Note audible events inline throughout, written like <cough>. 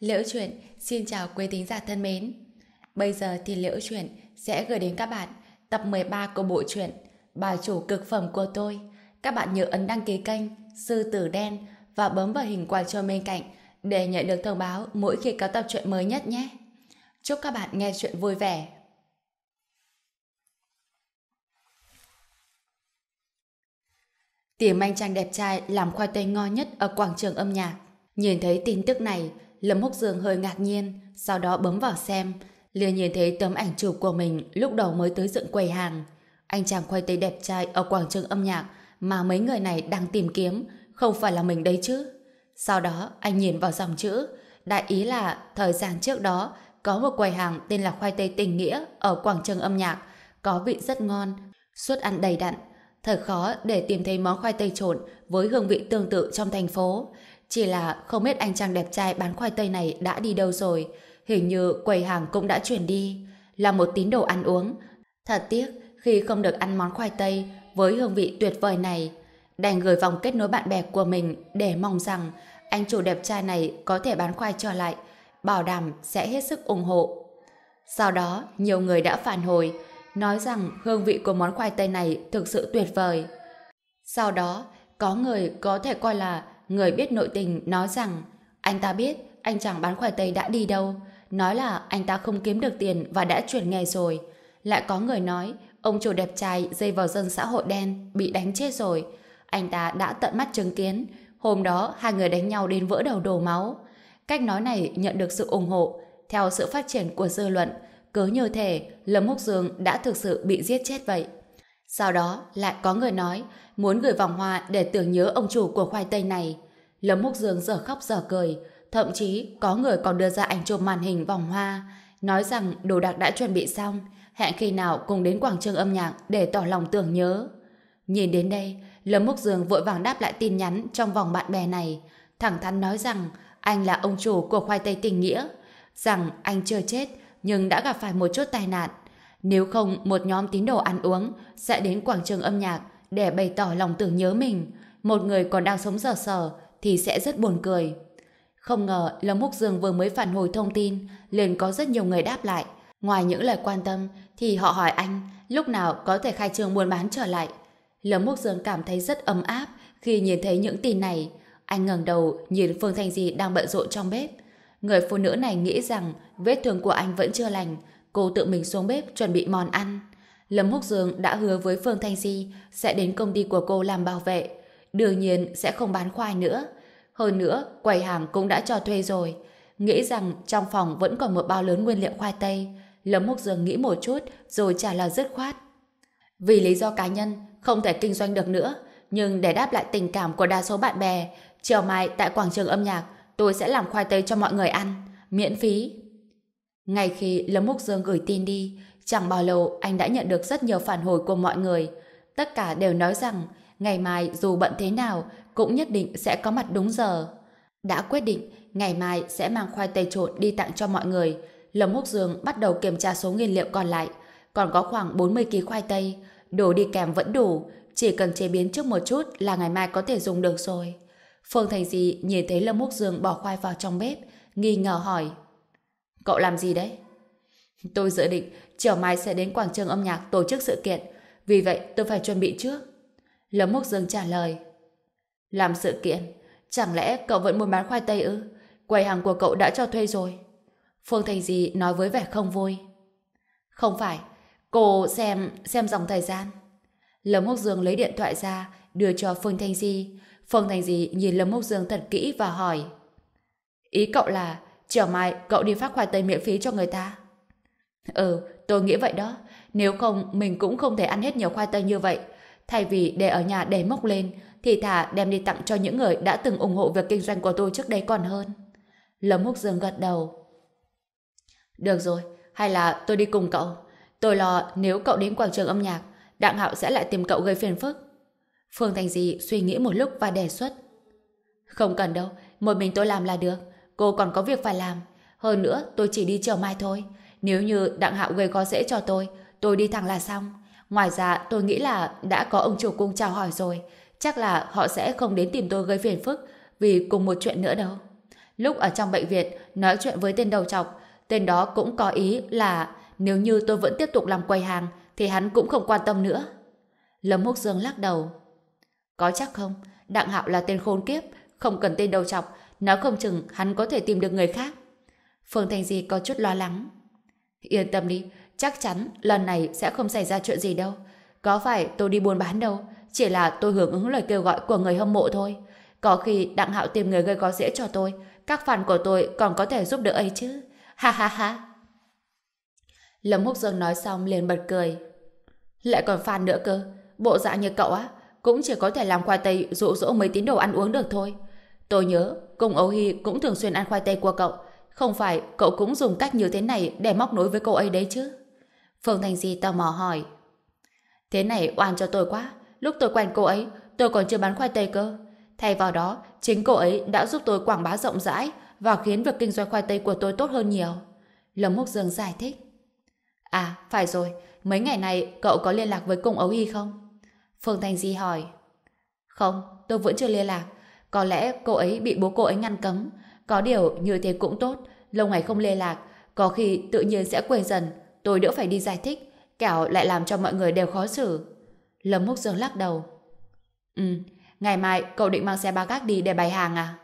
Liễu Chuyện xin chào quý thính giả thân mến. Bây giờ thì Liễu Chuyện sẽ gửi đến các bạn tập 13 của bộ truyện Bà chủ cực phẩm của tôi. Các bạn nhớ ấn đăng ký kênh Sư Tử Đen và bấm vào hình quả chuông bên cạnh để nhận được thông báo mỗi khi có tập truyện mới nhất nhé. Chúc các bạn nghe chuyện vui vẻ. Tìm anh chàng đẹp trai làm khoai tây ngon nhất ở quảng trường âm nhạc. Nhìn thấy tin tức này, Lâm Húc Dương hơi ngạc nhiên, sau đó bấm vào xem, liền nhìn thấy tấm ảnh chụp của mình lúc đầu mới tới dựng quầy hàng. Anh chàng khoai tây đẹp trai ở quảng trường âm nhạc mà mấy người này đang tìm kiếm, không phải là mình đấy chứ. Sau đó, anh nhìn vào dòng chữ, đại ý là thời gian trước đó có một quầy hàng tên là khoai tây tình nghĩa ở quảng trường âm nhạc, có vị rất ngon, suất ăn đầy đặn. Thật khó để tìm thấy món khoai tây trộn với hương vị tương tự trong thành phố. Chỉ là không biết anh chàng đẹp trai bán khoai tây này đã đi đâu rồi. Hình như quầy hàng cũng đã chuyển đi. Là một tín đồ ăn uống. Thật tiếc khi không được ăn món khoai tây với hương vị tuyệt vời này. Đành gửi vòng kết nối bạn bè của mình để mong rằng anh chủ đẹp trai này có thể bán khoai trở lại. Bảo đảm sẽ hết sức ủng hộ. Sau đó, nhiều người đã phản hồi nói rằng hương vị của món khoai tây này thực sự tuyệt vời. Sau đó, có người có thể coi là người biết nội tình nói rằng anh ta biết anh chàng bán khoai tây đã đi đâu, nói là anh ta không kiếm được tiền và đã chuyển nghề rồi. Lại có người nói ông chủ đẹp trai dây vào dân xã hội đen bị đánh chết rồi. Anh ta đã tận mắt chứng kiến, hôm đó hai người đánh nhau đến vỡ đầu đổ máu. Cách nói này nhận được sự ủng hộ theo sự phát triển của dư luận, cứ như thể Lâm Húc Dương đã thực sự bị giết chết vậy. Sau đó lại có người nói muốn gửi vòng hoa để tưởng nhớ ông chủ của khoai tây này. Lâm Múc Dương giờ khóc giờ cười, thậm chí có người còn đưa ra ảnh chụp màn hình vòng hoa, nói rằng đồ đạc đã chuẩn bị xong, hẹn khi nào cùng đến quảng trường âm nhạc để tỏ lòng tưởng nhớ. Nhìn đến đây, Lâm Múc Dương vội vàng đáp lại tin nhắn trong vòng bạn bè này, thẳng thắn nói rằng anh là ông chủ của khoai tây tình nghĩa, rằng anh chưa chết nhưng đã gặp phải một chút tai nạn, nếu không, một nhóm tín đồ ăn uống sẽ đến quảng trường âm nhạc để bày tỏ lòng tưởng nhớ mình. Một người còn đang sống dở sở thì sẽ rất buồn cười. Không ngờ, Lâm Húc Dương vừa mới phản hồi thông tin, liền có rất nhiều người đáp lại. Ngoài những lời quan tâm, thì họ hỏi anh lúc nào có thể khai trương buôn bán trở lại. Lâm Húc Dương cảm thấy rất ấm áp khi nhìn thấy những tin này. Anh ngẩng đầu nhìn Phương Thanh Di đang bận rộn trong bếp. Người phụ nữ này nghĩ rằng vết thương của anh vẫn chưa lành, cô tự mình xuống bếp chuẩn bị món ăn. Lâm Húc Dương đã hứa với Phương Thanh Di sẽ đến công ty của cô làm bảo vệ. Đương nhiên sẽ không bán khoai nữa. Hơn nữa, quầy hàng cũng đã cho thuê rồi. Nghĩ rằng trong phòng vẫn còn một bao lớn nguyên liệu khoai tây. Lâm Húc Dương nghĩ một chút rồi trả lời dứt khoát. Vì lý do cá nhân, không thể kinh doanh được nữa. Nhưng để đáp lại tình cảm của đa số bạn bè, chiều mai tại quảng trường âm nhạc, tôi sẽ làm khoai tây cho mọi người ăn. Miễn phí. Ngay khi Lâm Húc Dương gửi tin đi, chẳng bao lâu anh đã nhận được rất nhiều phản hồi của mọi người. Tất cả đều nói rằng ngày mai dù bận thế nào cũng nhất định sẽ có mặt đúng giờ. Đã quyết định ngày mai sẽ mang khoai tây trộn đi tặng cho mọi người. Lâm Húc Dương bắt đầu kiểm tra số nguyên liệu còn lại. Còn có khoảng 40 kg khoai tây. Đồ đi kèm vẫn đủ. Chỉ cần chế biến trước một chút là ngày mai có thể dùng được rồi. Phương Thành Di nhìn thấy Lâm Húc Dương bỏ khoai vào trong bếp. Nghi ngờ hỏi. Cậu làm gì đấy? Tôi dự định chiều mai sẽ đến quảng trường âm nhạc tổ chức sự kiện. Vì vậy tôi phải chuẩn bị trước. Lâm Mốc Dương trả lời. Làm sự kiện? Chẳng lẽ cậu vẫn muốn bán khoai tây ư? Quầy hàng của cậu đã cho thuê rồi. Phương Thành Di nói với vẻ không vui. Không phải. Cô xem, xem dòng thời gian. Lâm Mốc Dương lấy điện thoại ra, đưa cho Phương Thanh Di. Phương Thành Di nhìn Lâm Mốc Dương thật kỹ và hỏi. Ý cậu là Chiều mai cậu đi phát khoai tây miễn phí cho người ta. Ừ, tôi nghĩ vậy đó. Nếu không, mình cũng không thể ăn hết nhiều khoai tây như vậy. Thay vì để ở nhà để mốc lên, thì thả đem đi tặng cho những người đã từng ủng hộ việc kinh doanh của tôi trước đây còn hơn. Lâm Húc Dương gật đầu. Được rồi, hay là tôi đi cùng cậu. Tôi lo nếu cậu đến quảng trường âm nhạc, Đặng Hạo sẽ lại tìm cậu gây phiền phức. Phương Thành Di suy nghĩ một lúc và đề xuất. Không cần đâu, một mình tôi làm là được. Cô còn có việc phải làm. Hơn nữa, tôi chỉ đi chờ mai thôi. Nếu như đặng hạo gây khó dễ cho tôi, tôi đi thẳng là xong. Ngoài ra, tôi nghĩ là đã có ông chủ cung chào hỏi rồi. Chắc là họ sẽ không đến tìm tôi gây phiền phức vì cùng một chuyện nữa đâu. Lúc ở trong bệnh viện, nói chuyện với tên đầu chọc, tên đó cũng có ý là nếu như tôi vẫn tiếp tục làm quầy hàng thì hắn cũng không quan tâm nữa. Lâm Húc Dương lắc đầu. Có chắc không? Đặng Hạo là tên khốn kiếp, không cần tên đầu chọc, Nói không chừng hắn có thể tìm được người khác. Phương Thanh Di có chút lo lắng. Yên tâm đi, chắc chắn lần này sẽ không xảy ra chuyện gì đâu. Có phải tôi đi buôn bán đâu, chỉ là tôi hưởng ứng lời kêu gọi của người hâm mộ thôi. Có khi Đặng Hạo tìm người gây có dễ cho tôi, các fan của tôi còn có thể giúp đỡ ấy chứ. Ha ha ha. Lâm Húc Dương nói xong liền bật cười. Lại còn fan nữa cơ, bộ dạng như cậu á, cũng chỉ có thể làm khoai tây dụ dỗ mấy tín đồ ăn uống được thôi. Tôi nhớ, Cung Âu Hy cũng thường xuyên ăn khoai tây của cậu. Không phải cậu cũng dùng cách như thế này để móc nối với cô ấy đấy chứ? Phương thành Di tò mò hỏi. Thế này oan cho tôi quá. Lúc tôi quen cô ấy, tôi còn chưa bán khoai tây cơ. Thay vào đó, chính cô ấy đã giúp tôi quảng bá rộng rãi và khiến việc kinh doanh khoai tây của tôi tốt hơn nhiều. Lâm Húc Dương giải thích. À, phải rồi. Mấy ngày này cậu có liên lạc với Cung Ấu Hy không? Phương thành Di hỏi. Không, tôi vẫn chưa liên lạc. Có lẽ cô ấy bị bố cô ấy ngăn cấm. Có điều như thế cũng tốt, lâu ngày không liên lạc, có khi tự nhiên sẽ quên dần, tôi đỡ phải đi giải thích, kẻo lại làm cho mọi người đều khó xử. Lâm Húc Dương lắc đầu. Ừ, ngày mai cậu định mang xe ba gác đi để bày hàng à?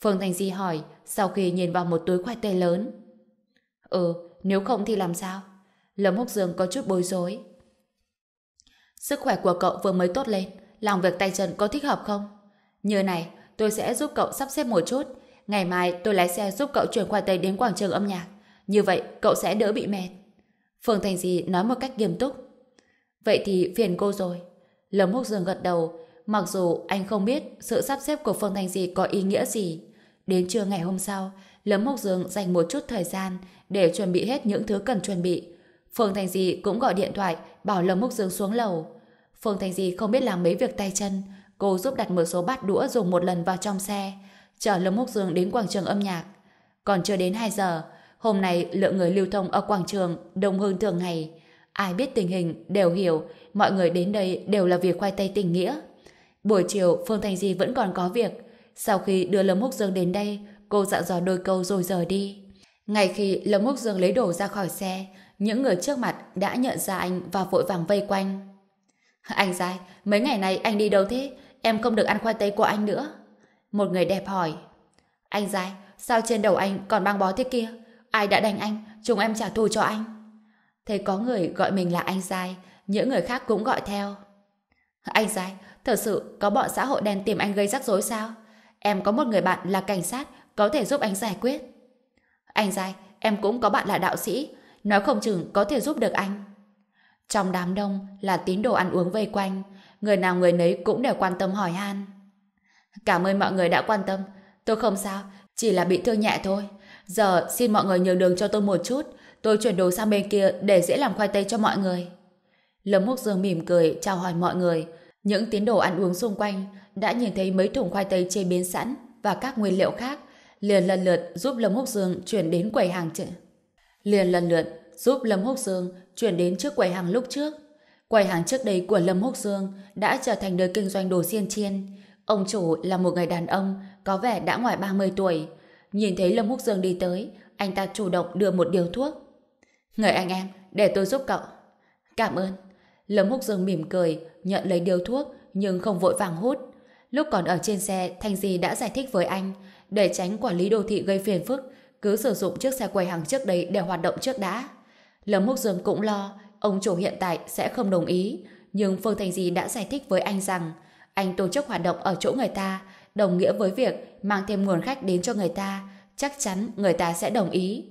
Phương Thành Di hỏi, sau khi nhìn vào một túi khoai tây lớn. Ừ, nếu không thì làm sao? Lâm Húc Dương có chút bối rối. Sức khỏe của cậu vừa mới tốt lên, làm việc tay chân có thích hợp không? Như này, tôi sẽ giúp cậu sắp xếp một chút. Ngày mai tôi lái xe giúp cậu chuyển qua Tây đến quảng trường âm nhạc. Như vậy cậu sẽ đỡ bị mệt. Phương Thành Di nói một cách nghiêm túc. Vậy thì phiền cô rồi. Lâm Húc Dương gật đầu. Mặc dù anh không biết sự sắp xếp của Phương Thành Di có ý nghĩa gì. Đến trưa ngày hôm sau, Lâm Húc Dương dành một chút thời gian để chuẩn bị hết những thứ cần chuẩn bị. Phương Thành Di cũng gọi điện thoại bảo Lâm Húc Dương xuống lầu. Phương Thành Di không biết làm mấy việc tay chân, Cô giúp đặt một số bát đũa dùng một lần vào trong xe, chở Lâm Húc Dương đến quảng trường âm nhạc. Còn chưa đến 2 giờ, hôm nay lượng người lưu thông ở quảng trường đông hơn thường ngày. Ai biết tình hình đều hiểu, mọi người đến đây đều là việc khoai tây tình nghĩa. Buổi chiều, Phương Thành Di vẫn còn có việc. Sau khi đưa Lâm Húc Dương đến đây, cô dặn dò đôi câu rồi rời đi. Ngay khi Lâm Húc Dương lấy đồ ra khỏi xe, những người trước mặt đã nhận ra anh và vội vàng vây quanh. Anh dài, mấy ngày này anh đi đâu thế? em không được ăn khoai tây của anh nữa. Một người đẹp hỏi. Anh dài, sao trên đầu anh còn băng bó thế kia? Ai đã đánh anh? Chúng em trả thù cho anh. Thấy có người gọi mình là anh dài, những người khác cũng gọi theo. Anh dài, thật sự có bọn xã hội đen tìm anh gây rắc rối sao? Em có một người bạn là cảnh sát, có thể giúp anh giải quyết. Anh dài, em cũng có bạn là đạo sĩ, nói không chừng có thể giúp được anh. Trong đám đông là tín đồ ăn uống vây quanh, người nào người nấy cũng đều quan tâm hỏi han. Cảm ơn mọi người đã quan tâm, tôi không sao, chỉ là bị thương nhẹ thôi. Giờ xin mọi người nhường đường cho tôi một chút, tôi chuyển đồ sang bên kia để dễ làm khoai tây cho mọi người. Lâm Húc Dương mỉm cười chào hỏi mọi người. Những tín đồ ăn uống xung quanh đã nhìn thấy mấy thùng khoai tây chế biến sẵn và các nguyên liệu khác liền lần lượt giúp Lâm Húc Dương chuyển đến quầy hàng chợ. Liền lần lượt giúp Lâm Húc Dương chuyển đến trước quầy hàng lúc trước. Quầy hàng trước đây của Lâm Húc Dương đã trở thành nơi kinh doanh đồ xiên chiên. Ông chủ là một người đàn ông có vẻ đã ngoài 30 tuổi. Nhìn thấy Lâm Húc Dương đi tới, anh ta chủ động đưa một điều thuốc. Người anh em, để tôi giúp cậu. Cảm ơn. Lâm Húc Dương mỉm cười, nhận lấy điều thuốc nhưng không vội vàng hút. Lúc còn ở trên xe, Thanh Di đã giải thích với anh để tránh quản lý đô thị gây phiền phức cứ sử dụng chiếc xe quầy hàng trước đây để hoạt động trước đã. Lâm Húc Dương cũng lo ông chủ hiện tại sẽ không đồng ý, nhưng Phương Thành Di đã giải thích với anh rằng anh tổ chức hoạt động ở chỗ người ta đồng nghĩa với việc mang thêm nguồn khách đến cho người ta, chắc chắn người ta sẽ đồng ý.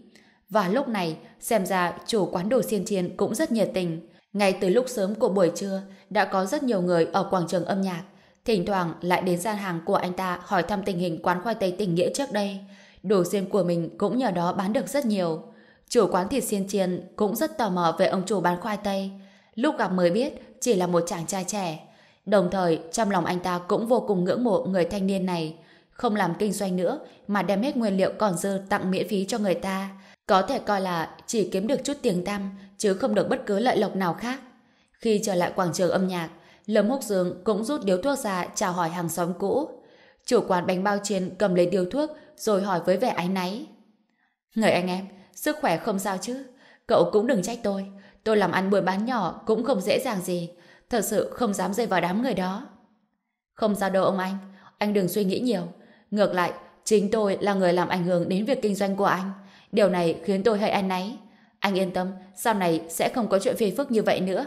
Và lúc này, xem ra chủ quán đồ xiên chiên cũng rất nhiệt tình. Ngay từ lúc sớm của buổi trưa, đã có rất nhiều người ở quảng trường âm nhạc. Thỉnh thoảng lại đến gian hàng của anh ta hỏi thăm tình hình quán khoai tây tình nghĩa trước đây. Đồ xiên của mình cũng nhờ đó bán được rất nhiều. Chủ quán thịt xiên chiên cũng rất tò mò về ông chủ bán khoai tây. Lúc gặp mới biết chỉ là một chàng trai trẻ. Đồng thời, trong lòng anh ta cũng vô cùng ngưỡng mộ người thanh niên này. Không làm kinh doanh nữa mà đem hết nguyên liệu còn dư tặng miễn phí cho người ta. Có thể coi là chỉ kiếm được chút tiền tăm chứ không được bất cứ lợi lộc nào khác. Khi trở lại quảng trường âm nhạc, Lâm Húc Dương cũng rút điếu thuốc ra chào hỏi hàng xóm cũ. Chủ quán bánh bao chiên cầm lấy điếu thuốc rồi hỏi với vẻ áy náy. Người anh em, sức khỏe không sao chứ? Cậu cũng đừng trách tôi. Tôi làm ăn buôn bán nhỏ cũng không dễ dàng gì. Thật sự không dám rơi vào đám người đó. Không sao đâu ông anh. Anh đừng suy nghĩ nhiều. Ngược lại, chính tôi là người làm ảnh hưởng đến việc kinh doanh của anh. Điều này khiến tôi hơi ăn náy. Anh yên tâm, sau này sẽ không có chuyện phi phức như vậy nữa.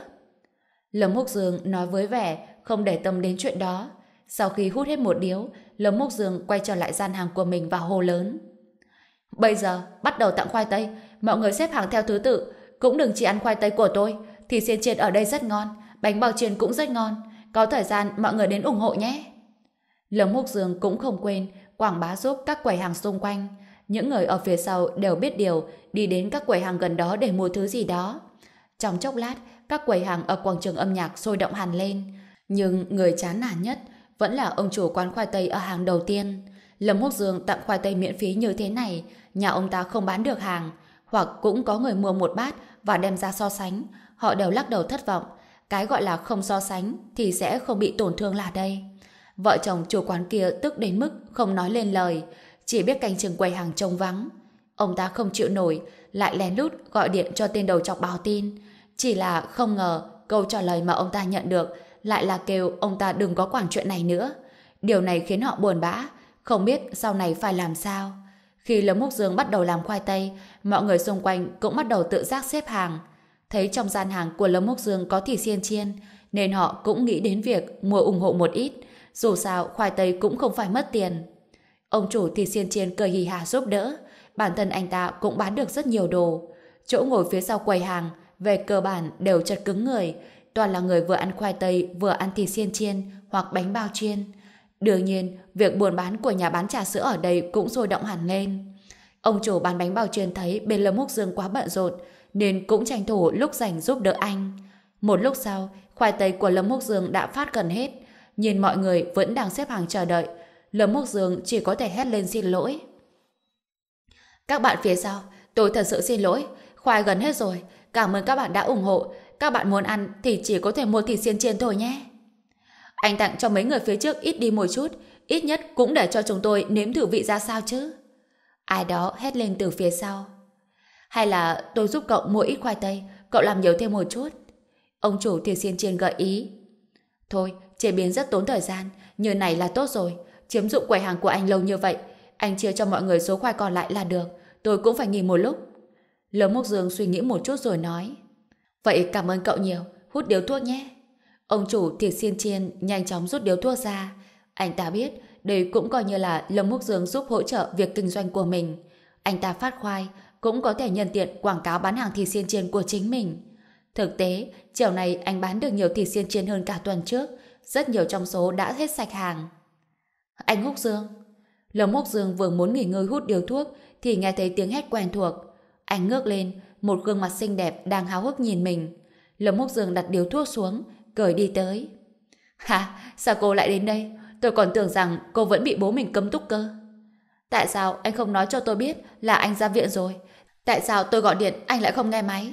Lâm Húc Dương nói với vẻ không để tâm đến chuyện đó. Sau khi hút hết một điếu, Lâm Mốc Dương quay trở lại gian hàng của mình và hồ lớn. Bây giờ, bắt đầu tặng khoai tây, mọi người xếp hàng theo thứ tự, cũng đừng chỉ ăn khoai tây của tôi, thì xiên chiên ở đây rất ngon, bánh bao chiên cũng rất ngon, có thời gian mọi người đến ủng hộ nhé. Lống Mục Dương cũng không quên quảng bá giúp các quầy hàng xung quanh. Những người ở phía sau đều biết điều, đi đến các quầy hàng gần đó để mua thứ gì đó. Trong chốc lát, các quầy hàng ở quảng trường âm nhạc sôi động hẳn lên. Nhưng người chán nản nhất vẫn là ông chủ quán khoai tây ở hàng đầu tiên. Lâm Quốc Dương tặng khoai tây miễn phí như thế này, nhà ông ta không bán được hàng, hoặc cũng có người mua một bát và đem ra so sánh, họ đều lắc đầu thất vọng. Cái gọi là không so sánh thì sẽ không bị tổn thương là đây. Vợ chồng chủ quán kia tức đến mức không nói lên lời, chỉ biết canh chừng quầy hàng trông vắng. Ông ta không chịu nổi, lại lén lút gọi điện cho tên đầu chọc báo tin. Chỉ là không ngờ câu trả lời mà ông ta nhận được lại là kêu ông ta đừng có quản chuyện này nữa. Điều này khiến họ buồn bã, không biết sau này phải làm sao. Khi Lâm Múc Dương bắt đầu làm khoai tây, mọi người xung quanh cũng bắt đầu tự giác xếp hàng. Thấy trong gian hàng của Lâm Múc Dương có thịt xiên chiên, nên họ cũng nghĩ đến việc mua ủng hộ một ít. Dù sao, khoai tây cũng không phải mất tiền. Ông chủ thịt xiên chiên cười hì hà giúp đỡ. Bản thân anh ta cũng bán được rất nhiều đồ. Chỗ ngồi phía sau quầy hàng, về cơ bản đều chật cứng người. Toàn là người vừa ăn khoai tây, vừa ăn thịt xiên chiên hoặc bánh bao chiên. Đương nhiên, Việc buôn bán của nhà bán trà sữa ở đây cũng sôi động hẳn lên. Ông chủ bán bánh bao chuyên thấy bên Lâm Húc Dương quá bận rộn, nên cũng tranh thủ lúc rảnh giúp đỡ anh. Một lúc sau, khoai tây của Lâm Húc Dương đã phát gần hết. Nhìn mọi người vẫn đang xếp hàng chờ đợi. Lâm Húc Dương chỉ có thể hét lên xin lỗi. Các bạn phía sau, tôi thật sự xin lỗi. Khoai gần hết rồi. Cảm ơn các bạn đã ủng hộ. Các bạn muốn ăn thì chỉ có thể mua thịt xiên chiên thôi nhé. Anh tặng cho mấy người phía trước ít đi một chút, ít nhất cũng để cho chúng tôi nếm thử vị ra sao chứ. Ai đó hét lên từ phía sau. Hay là tôi giúp cậu mua ít khoai tây, cậu làm nhiều thêm một chút. Ông chủ thì xiên trên gợi ý. Thôi, chế biến rất tốn thời gian, như này là tốt rồi. Chiếm dụng quầy hàng của anh lâu như vậy, anh chia cho mọi người số khoai còn lại là được. Tôi cũng phải nghỉ một lúc. Lớn Mộc Dương suy nghĩ một chút rồi nói. Vậy cảm ơn cậu nhiều, hút điếu thuốc nhé. Ông chủ thiệt xiên chiên nhanh chóng rút điếu thuốc ra. Anh ta biết đây cũng coi như là Lâm Múc Dương giúp hỗ trợ việc kinh doanh của mình. Anh ta phát khoai cũng có thể nhân tiện quảng cáo bán hàng thịt xiên chiên của chính mình. Thực tế, chiều này anh bán được nhiều thịt xiên chiên hơn cả tuần trước. Rất nhiều trong số đã hết sạch hàng. Anh Húc Dương Lâm Húc Dương vừa muốn nghỉ ngơi hút điếu thuốc thì nghe thấy tiếng hét quen thuộc. Anh ngước lên, một gương mặt xinh đẹp đang háo hức nhìn mình. Lâm Húc Dương đặt điếu thuốc xuống, rồi đi tới. Hả? Sao cô lại đến đây? Tôi còn tưởng rằng cô vẫn bị bố mình cấm túc cơ. Tại sao anh không nói cho tôi biết là anh ra viện rồi? Tại sao tôi gọi điện anh lại không nghe máy?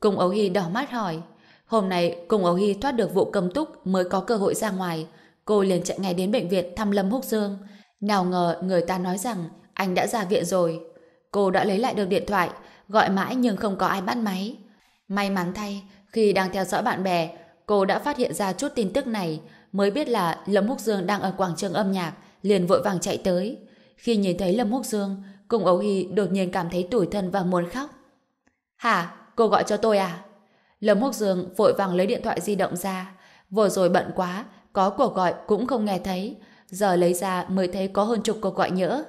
Cung Ấu Hy đỏ mắt hỏi. Hôm nay Cung Ấu Hy thoát được vụ cấm túc mới có cơ hội ra ngoài. Cô liền chạy ngay đến bệnh viện thăm Lâm Húc Dương. Nào ngờ người ta nói rằng anh đã ra viện rồi. Cô đã lấy lại được điện thoại, gọi mãi nhưng không có ai bắt máy. May mắn thay, khi đang theo dõi bạn bè, Cô đã phát hiện ra chút tin tức này, mới biết là Lâm Húc Dương đang ở quảng trường âm nhạc, liền vội vàng chạy tới. Khi nhìn thấy Lâm Húc Dương, cùng Ấu Hy đột nhiên cảm thấy tủi thân và muốn khóc. Hả? Cô gọi cho tôi à? Lâm Húc Dương vội vàng lấy điện thoại di động ra. Vừa rồi bận quá, có cuộc gọi cũng không nghe thấy. Giờ lấy ra mới thấy có hơn chục cuộc gọi nhỡ.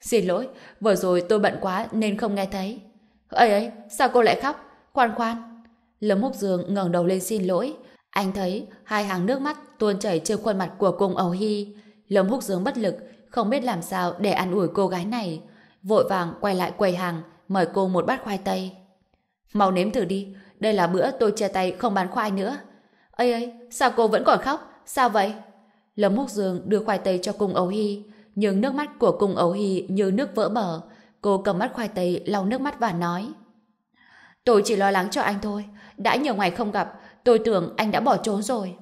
Xin lỗi, vừa rồi tôi bận quá nên không nghe thấy. Ấy ấy, sao cô lại khóc? Khoan khoan, Lâm Mục Dương ngẩng đầu lên xin lỗi. Anh thấy hai hàng nước mắt tuôn chảy trên khuôn mặt của cung Âu Hy. Lâm Húc Dương bất lực, không biết làm sao để an ủi cô gái này. Vội vàng quay lại quầy hàng, mời cô một bát khoai tây. Mau nếm thử đi, đây là bữa tôi chia tay không bán khoai nữa. Ây ơi, sao cô vẫn còn khóc? Sao vậy? Lâm Húc Dương đưa khoai tây cho cung Âu Hy, nhưng nước mắt của cung Âu Hy như nước vỡ bờ. Cô cầm mắt khoai tây lau nước mắt và nói Tôi chỉ lo lắng cho anh thôi, đã nhiều ngày không gặp, tôi tưởng anh đã bỏ trốn rồi.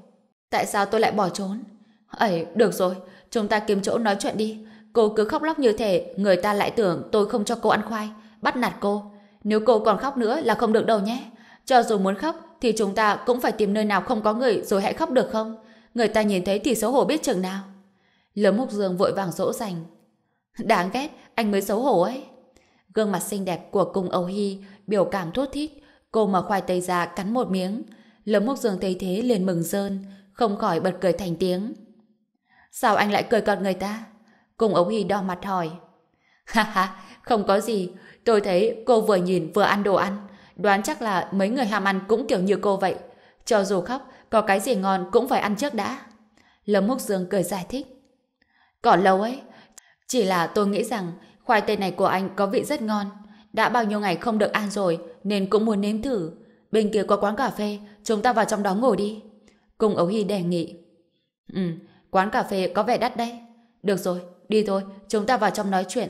Tại sao tôi lại bỏ trốn? Ấy, được rồi, chúng ta kiếm chỗ nói chuyện đi. Cô cứ khóc lóc như thể người ta lại tưởng tôi không cho cô ăn khoai, bắt nạt cô. Nếu cô còn khóc nữa là không được đâu nhé. Cho dù muốn khóc, thì chúng ta cũng phải tìm nơi nào không có người rồi hãy khóc được không? Người ta nhìn thấy thì xấu hổ biết chừng nào. Lớn Mục giường vội vàng dỗ dành. Đáng ghét, anh mới xấu hổ ấy. Gương mặt xinh đẹp của cung Âu Hy biểu cảm thốt thít, Cô mở khoai tây ra cắn một miếng. Lâm Mốc Dương thấy thế liền mừng rơn, không khỏi bật cười thành tiếng. Sao anh lại cười cợt người ta? Cùng ống hy đo mặt hỏi. haha <laughs> không có gì. Tôi thấy cô vừa nhìn vừa ăn đồ ăn. Đoán chắc là mấy người ham ăn cũng kiểu như cô vậy. Cho dù khóc, có cái gì ngon cũng phải ăn trước đã. Lâm mốc Dương cười giải thích. Còn lâu ấy, chỉ là tôi nghĩ rằng khoai tây này của anh có vị rất ngon. Đã bao nhiêu ngày không được ăn rồi, nên cũng muốn nếm thử. Bên kia có quán cà phê, chúng ta vào trong đó ngồi đi. Cung ấu hy đề nghị. Ừ, quán cà phê có vẻ đắt đấy. Được rồi, đi thôi, chúng ta vào trong nói chuyện.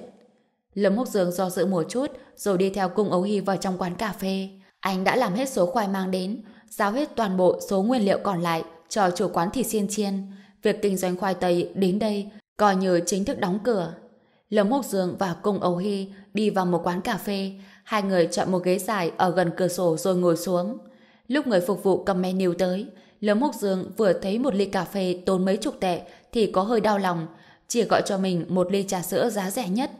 Lâm Húc Dương do dự một chút, rồi đi theo cung ấu hy vào trong quán cà phê. Anh đã làm hết số khoai mang đến, giao hết toàn bộ số nguyên liệu còn lại cho chủ quán thịt xiên chiên. Việc kinh doanh khoai tây đến đây coi như chính thức đóng cửa. Lâm Húc Dương và Cung Âu Hy đi vào một quán cà phê, Hai người chọn một ghế dài ở gần cửa sổ rồi ngồi xuống. Lúc người phục vụ cầm menu tới, Lâm Húc Dương vừa thấy một ly cà phê tốn mấy chục tệ thì có hơi đau lòng, chỉ gọi cho mình một ly trà sữa giá rẻ nhất.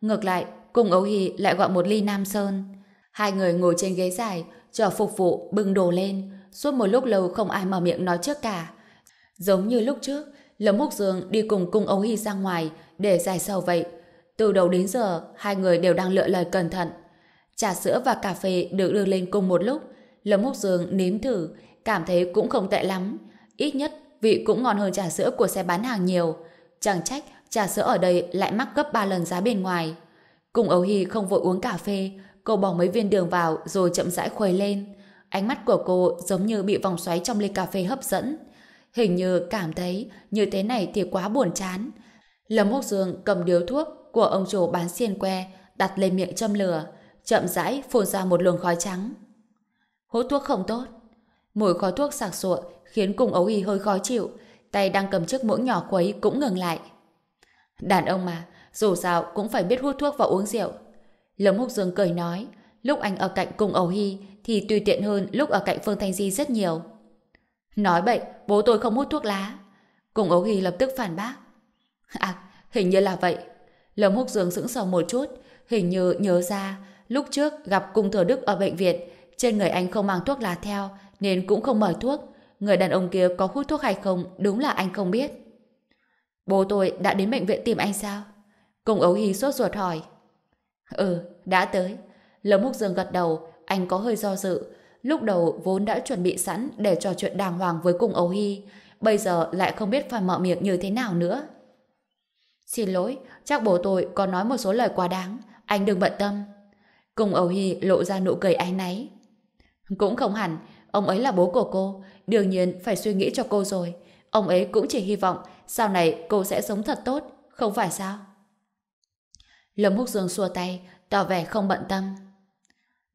Ngược lại, cùng ấu hì lại gọi một ly Nam Sơn. Hai người ngồi trên ghế dài, chờ phục vụ bưng đồ lên. Suốt một lúc lâu không ai mở miệng nói trước cả. Giống như lúc trước, Lâm Húc Dương đi cùng cung ấu Hy ra ngoài để giải sầu vậy. Từ đầu đến giờ, hai người đều đang lựa lời cẩn thận. Trà sữa và cà phê được đưa lên cùng một lúc. Lâm Mốc Dương nếm thử, cảm thấy cũng không tệ lắm. Ít nhất vị cũng ngon hơn trà sữa của xe bán hàng nhiều. Chẳng trách trà sữa ở đây lại mắc gấp 3 lần giá bên ngoài. Cùng ấu Hy không vội uống cà phê, cô bỏ mấy viên đường vào rồi chậm rãi khuấy lên. Ánh mắt của cô giống như bị vòng xoáy trong ly cà phê hấp dẫn. Hình như cảm thấy như thế này thì quá buồn chán. Lâm Húc Dương cầm điếu thuốc của ông chủ bán xiên que đặt lên miệng châm lửa chậm rãi phun ra một luồng khói trắng. Hút thuốc không tốt. Mùi khói thuốc sạc sụa khiến cùng ấu y hơi khó chịu, tay đang cầm chiếc muỗng nhỏ quấy cũng ngừng lại. Đàn ông mà, dù sao cũng phải biết hút thuốc và uống rượu. Lâm Húc Dương cười nói, lúc anh ở cạnh cùng ấu hy thì tùy tiện hơn lúc ở cạnh Phương Thanh Di rất nhiều. Nói bậy, bố tôi không hút thuốc lá. Cùng ấu hy lập tức phản bác. À, hình như là vậy. Lâm Húc Dương sững sờ một chút, hình như nhớ ra Lúc trước gặp cung thừa đức ở bệnh viện, trên người anh không mang thuốc lá theo, nên cũng không mở thuốc. Người đàn ông kia có hút thuốc hay không, đúng là anh không biết. Bố tôi đã đến bệnh viện tìm anh sao? Cung ấu hy sốt ruột hỏi. Ừ, đã tới. Lâm Húc Dương gật đầu, anh có hơi do dự. Lúc đầu vốn đã chuẩn bị sẵn để trò chuyện đàng hoàng với cung ấu hy, bây giờ lại không biết phải mở miệng như thế nào nữa. Xin lỗi, chắc bố tôi có nói một số lời quá đáng, anh đừng bận tâm. Cùng Âu Hy lộ ra nụ cười áy náy. Cũng không hẳn, ông ấy là bố của cô, đương nhiên phải suy nghĩ cho cô rồi. Ông ấy cũng chỉ hy vọng sau này cô sẽ sống thật tốt, không phải sao? Lâm Húc Dương xua tay, tỏ vẻ không bận tâm.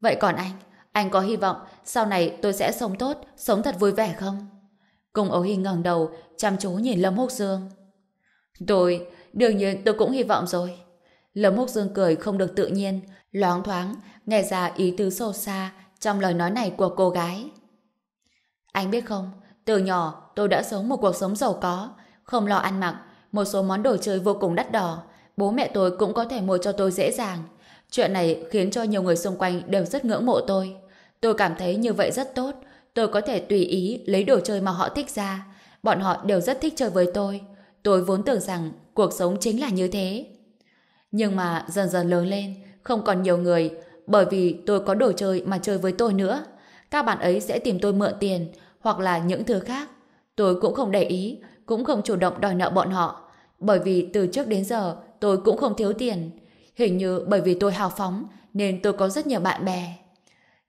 Vậy còn anh, anh có hy vọng sau này tôi sẽ sống tốt, sống thật vui vẻ không? Cùng Âu Hy ngẩng đầu, chăm chú nhìn Lâm Húc Dương. Tôi, đương nhiên tôi cũng hy vọng rồi. Lâm Húc Dương cười không được tự nhiên, Loáng thoáng, nghe ra ý tứ sâu xa trong lời nói này của cô gái. Anh biết không, từ nhỏ tôi đã sống một cuộc sống giàu có, không lo ăn mặc, một số món đồ chơi vô cùng đắt đỏ, bố mẹ tôi cũng có thể mua cho tôi dễ dàng. Chuyện này khiến cho nhiều người xung quanh đều rất ngưỡng mộ tôi. Tôi cảm thấy như vậy rất tốt, tôi có thể tùy ý lấy đồ chơi mà họ thích ra. Bọn họ đều rất thích chơi với tôi. Tôi vốn tưởng rằng cuộc sống chính là như thế. Nhưng mà dần dần lớn lên, không còn nhiều người, bởi vì tôi có đồ chơi mà chơi với tôi nữa. Các bạn ấy sẽ tìm tôi mượn tiền, hoặc là những thứ khác. Tôi cũng không để ý, cũng không chủ động đòi nợ bọn họ. Bởi vì từ trước đến giờ, tôi cũng không thiếu tiền. Hình như bởi vì tôi hào phóng, nên tôi có rất nhiều bạn bè.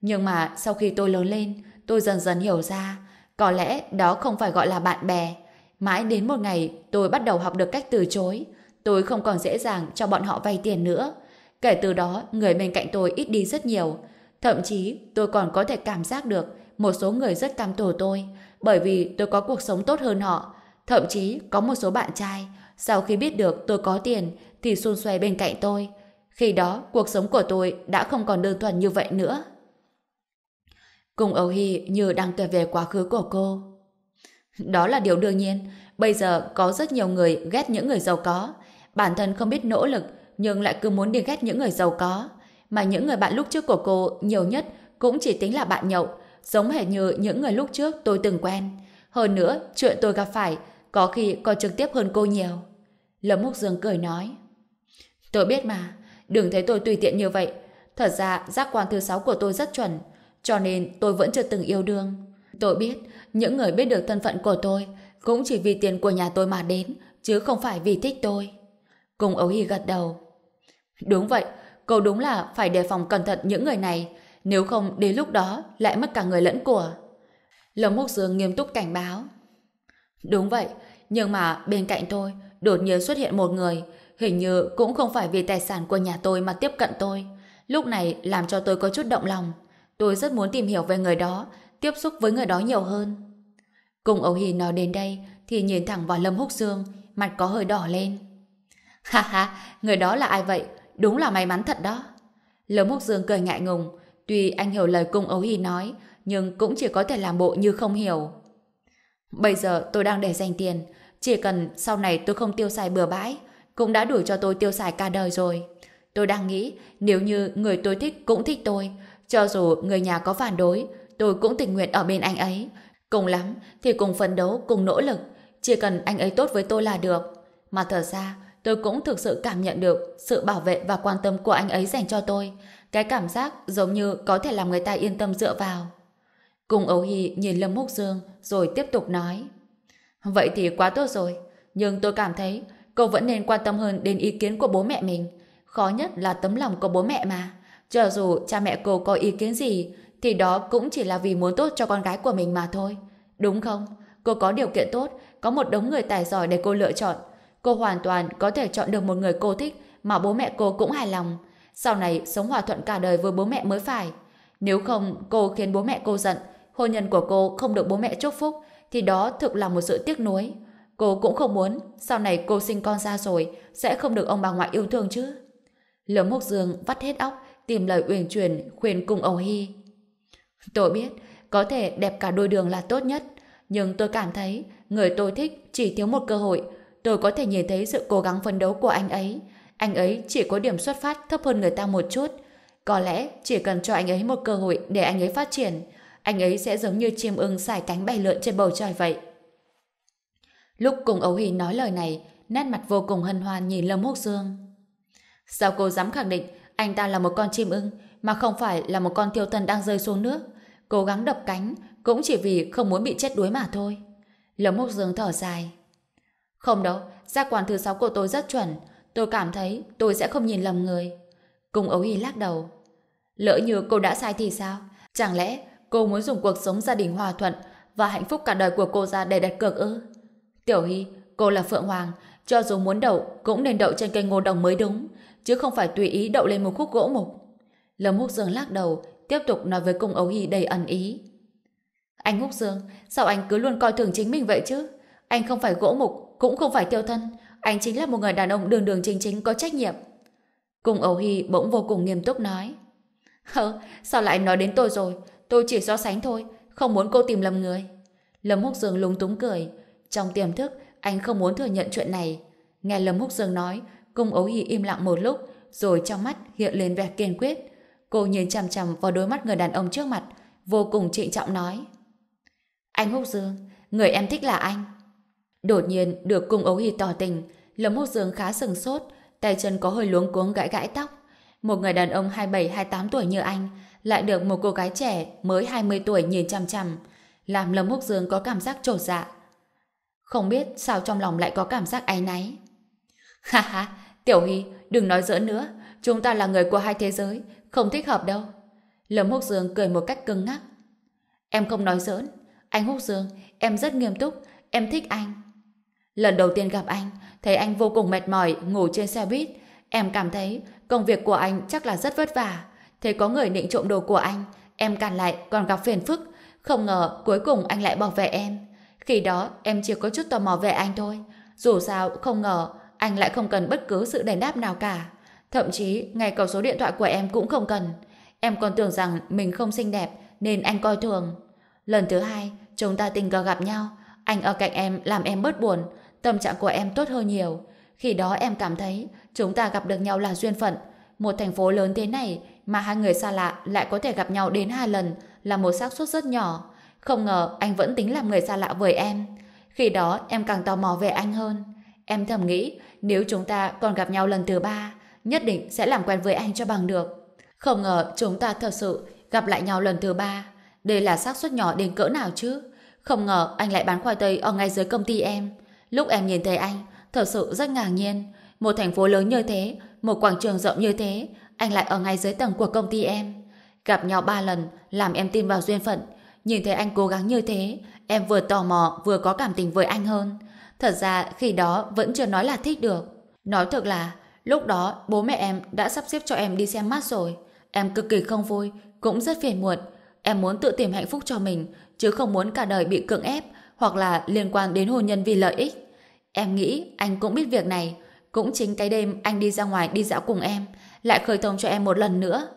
Nhưng mà sau khi tôi lớn lên, tôi dần dần hiểu ra, có lẽ đó không phải gọi là bạn bè. Mãi đến một ngày, tôi bắt đầu học được cách từ chối. Tôi không còn dễ dàng cho bọn họ vay tiền nữa. Kể từ đó, người bên cạnh tôi ít đi rất nhiều. Thậm chí, tôi còn có thể cảm giác được một số người rất cam tổ tôi, bởi vì tôi có cuộc sống tốt hơn họ. Thậm chí, có một số bạn trai, sau khi biết được tôi có tiền, thì xôn xoay bên cạnh tôi. Khi đó, cuộc sống của tôi đã không còn đơn thuần như vậy nữa. Cùng Âu Hy như đang kể về quá khứ của cô. Đó là điều đương nhiên. Bây giờ có rất nhiều người ghét những người giàu có. Bản thân không biết nỗ lực, nhưng lại cứ muốn đi ghét những người giàu có. Mà những người bạn lúc trước của cô nhiều nhất cũng chỉ tính là bạn nhậu, giống hệt như những người lúc trước tôi từng quen. Hơn nữa, chuyện tôi gặp phải có khi còn trực tiếp hơn cô nhiều. Lâm Mục Dương cười nói. Tôi biết mà, đừng thấy tôi tùy tiện như vậy. Thật ra, giác quan thứ sáu của tôi rất chuẩn, cho nên tôi vẫn chưa từng yêu đương. Tôi biết, những người biết được thân phận của tôi cũng chỉ vì tiền của nhà tôi mà đến, chứ không phải vì thích tôi. Cùng ấu hy gật đầu. Đúng vậy, cậu đúng là phải đề phòng cẩn thận những người này, nếu không đến lúc đó lại mất cả người lẫn của. lâm húc Dương nghiêm túc cảnh báo. Đúng vậy, nhưng mà bên cạnh tôi đột nhiên xuất hiện một người, hình như cũng không phải vì tài sản của nhà tôi mà tiếp cận tôi. Lúc này làm cho tôi có chút động lòng. Tôi rất muốn tìm hiểu về người đó, tiếp xúc với người đó nhiều hơn. Cùng ẩu Hì nói đến đây thì nhìn thẳng vào Lâm Húc Dương, mặt có hơi đỏ lên. haha, <laughs> người đó là ai vậy? Đúng là may mắn thật đó. Lầu Múc Dương cười ngại ngùng, tuy anh hiểu lời cung ấu hy nói, nhưng cũng chỉ có thể làm bộ như không hiểu. Bây giờ tôi đang để dành tiền, chỉ cần sau này tôi không tiêu xài bừa bãi, cũng đã đủ cho tôi tiêu xài cả đời rồi. Tôi đang nghĩ, nếu như người tôi thích cũng thích tôi, cho dù người nhà có phản đối, tôi cũng tình nguyện ở bên anh ấy. Cùng lắm thì cùng phấn đấu, cùng nỗ lực, chỉ cần anh ấy tốt với tôi là được. Mà thở ra, tôi cũng thực sự cảm nhận được sự bảo vệ và quan tâm của anh ấy dành cho tôi. Cái cảm giác giống như có thể làm người ta yên tâm dựa vào. Cùng ấu hy nhìn Lâm Múc Dương rồi tiếp tục nói. Vậy thì quá tốt rồi. Nhưng tôi cảm thấy cô vẫn nên quan tâm hơn đến ý kiến của bố mẹ mình. Khó nhất là tấm lòng của bố mẹ mà. Cho dù cha mẹ cô có ý kiến gì thì đó cũng chỉ là vì muốn tốt cho con gái của mình mà thôi. Đúng không? Cô có điều kiện tốt, có một đống người tài giỏi để cô lựa chọn Cô hoàn toàn có thể chọn được một người cô thích mà bố mẹ cô cũng hài lòng. Sau này sống hòa thuận cả đời với bố mẹ mới phải. Nếu không, cô khiến bố mẹ cô giận, hôn nhân của cô không được bố mẹ chúc phúc, thì đó thực là một sự tiếc nuối. Cô cũng không muốn, sau này cô sinh con ra rồi, sẽ không được ông bà ngoại yêu thương chứ. Lâm Mộc Dương vắt hết óc, tìm lời uyển chuyển, khuyên cùng ông Hy. Tôi biết, có thể đẹp cả đôi đường là tốt nhất, nhưng tôi cảm thấy người tôi thích chỉ thiếu một cơ hội, tôi có thể nhìn thấy sự cố gắng phấn đấu của anh ấy. Anh ấy chỉ có điểm xuất phát thấp hơn người ta một chút. Có lẽ chỉ cần cho anh ấy một cơ hội để anh ấy phát triển, anh ấy sẽ giống như chim ưng xải cánh bay lượn trên bầu trời vậy. Lúc cùng Ấu Hì nói lời này, nét mặt vô cùng hân hoan nhìn Lâm Húc Dương. Sao cô dám khẳng định anh ta là một con chim ưng mà không phải là một con thiêu thân đang rơi xuống nước? Cố gắng đập cánh cũng chỉ vì không muốn bị chết đuối mà thôi. Lâm Húc Dương thở dài. Không đâu, gia quan thứ sáu của tôi rất chuẩn. Tôi cảm thấy tôi sẽ không nhìn lầm người. Cung ấu hy lắc đầu. Lỡ như cô đã sai thì sao? Chẳng lẽ cô muốn dùng cuộc sống gia đình hòa thuận và hạnh phúc cả đời của cô ra để đặt cược ư? Tiểu Hy, cô là Phượng Hoàng, cho dù muốn đậu cũng nên đậu trên cây ngô đồng mới đúng, chứ không phải tùy ý đậu lên một khúc gỗ mục. Lâm Húc Dương lắc đầu, tiếp tục nói với Cung Ấu Hy đầy ẩn ý. Anh Húc Dương, sao anh cứ luôn coi thường chính mình vậy chứ? Anh không phải gỗ mục, cũng không phải tiêu thân, anh chính là một người đàn ông đường đường chính chính có trách nhiệm. Cùng ấu Hy bỗng vô cùng nghiêm túc nói. Hơ, sao lại nói đến tôi rồi? Tôi chỉ so sánh thôi, không muốn cô tìm lầm người. Lâm Húc Dương lúng túng cười. Trong tiềm thức, anh không muốn thừa nhận chuyện này. Nghe Lâm Húc Dương nói, cung ấu hy im lặng một lúc, rồi trong mắt hiện lên vẻ kiên quyết. Cô nhìn chằm chằm vào đôi mắt người đàn ông trước mặt, vô cùng trịnh trọng nói. Anh Húc Dương, người em thích là anh. Đột nhiên được cung ấu hy tỏ tình, Lâm Húc Dương khá sừng sốt, tay chân có hơi luống cuống gãi gãi tóc. Một người đàn ông 27-28 tuổi như anh lại được một cô gái trẻ mới 20 tuổi nhìn chằm chằm, làm Lâm Húc Dương có cảm giác trột dạ. Không biết sao trong lòng lại có cảm giác áy náy. Ha ha, Tiểu Hy, đừng nói giỡn nữa, chúng ta là người của hai thế giới, không thích hợp đâu. Lâm Húc Dương cười một cách cứng ngắc. Em không nói giỡn, anh Húc Dương, em rất nghiêm túc, em thích anh. Lần đầu tiên gặp anh, thấy anh vô cùng mệt mỏi ngủ trên xe buýt. Em cảm thấy công việc của anh chắc là rất vất vả. Thế có người định trộm đồ của anh, em cản lại còn gặp phiền phức. Không ngờ cuối cùng anh lại bảo vệ em. Khi đó em chỉ có chút tò mò về anh thôi. Dù sao không ngờ anh lại không cần bất cứ sự đền đáp nào cả. Thậm chí ngay cầu số điện thoại của em cũng không cần. Em còn tưởng rằng mình không xinh đẹp nên anh coi thường. Lần thứ hai chúng ta tình cờ gặp nhau. Anh ở cạnh em làm em bớt buồn tâm trạng của em tốt hơn nhiều. Khi đó em cảm thấy chúng ta gặp được nhau là duyên phận. Một thành phố lớn thế này mà hai người xa lạ lại có thể gặp nhau đến hai lần là một xác suất rất nhỏ. Không ngờ anh vẫn tính làm người xa lạ với em. Khi đó em càng tò mò về anh hơn. Em thầm nghĩ nếu chúng ta còn gặp nhau lần thứ ba, nhất định sẽ làm quen với anh cho bằng được. Không ngờ chúng ta thật sự gặp lại nhau lần thứ ba. Đây là xác suất nhỏ đến cỡ nào chứ? Không ngờ anh lại bán khoai tây ở ngay dưới công ty em. Lúc em nhìn thấy anh, thật sự rất ngạc nhiên. Một thành phố lớn như thế, một quảng trường rộng như thế, anh lại ở ngay dưới tầng của công ty em. Gặp nhau ba lần, làm em tin vào duyên phận. Nhìn thấy anh cố gắng như thế, em vừa tò mò vừa có cảm tình với anh hơn. Thật ra khi đó vẫn chưa nói là thích được. Nói thật là, lúc đó bố mẹ em đã sắp xếp cho em đi xem mắt rồi. Em cực kỳ không vui, cũng rất phiền muộn. Em muốn tự tìm hạnh phúc cho mình, chứ không muốn cả đời bị cưỡng ép, hoặc là liên quan đến hôn nhân vì lợi ích. Em nghĩ anh cũng biết việc này, cũng chính cái đêm anh đi ra ngoài đi dạo cùng em, lại khởi thông cho em một lần nữa.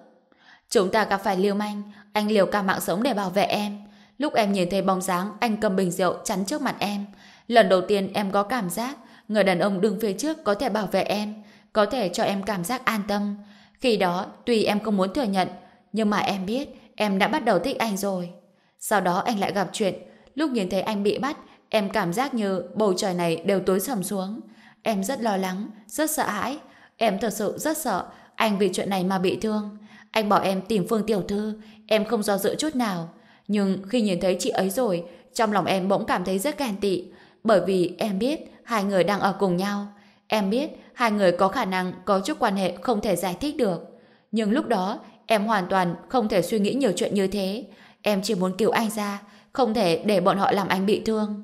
Chúng ta gặp phải liêu manh, anh liều cả mạng sống để bảo vệ em. Lúc em nhìn thấy bóng dáng anh cầm bình rượu chắn trước mặt em, lần đầu tiên em có cảm giác người đàn ông đứng phía trước có thể bảo vệ em, có thể cho em cảm giác an tâm. Khi đó, tuy em không muốn thừa nhận, nhưng mà em biết em đã bắt đầu thích anh rồi. Sau đó anh lại gặp chuyện, lúc nhìn thấy anh bị bắt, em cảm giác như bầu trời này đều tối sầm xuống. Em rất lo lắng, rất sợ hãi. Em thật sự rất sợ anh vì chuyện này mà bị thương. Anh bảo em tìm Phương Tiểu Thư, em không do dự chút nào. Nhưng khi nhìn thấy chị ấy rồi, trong lòng em bỗng cảm thấy rất ghen tị. Bởi vì em biết hai người đang ở cùng nhau. Em biết hai người có khả năng có chút quan hệ không thể giải thích được. Nhưng lúc đó, em hoàn toàn không thể suy nghĩ nhiều chuyện như thế. Em chỉ muốn cứu anh ra, không thể để bọn họ làm anh bị thương.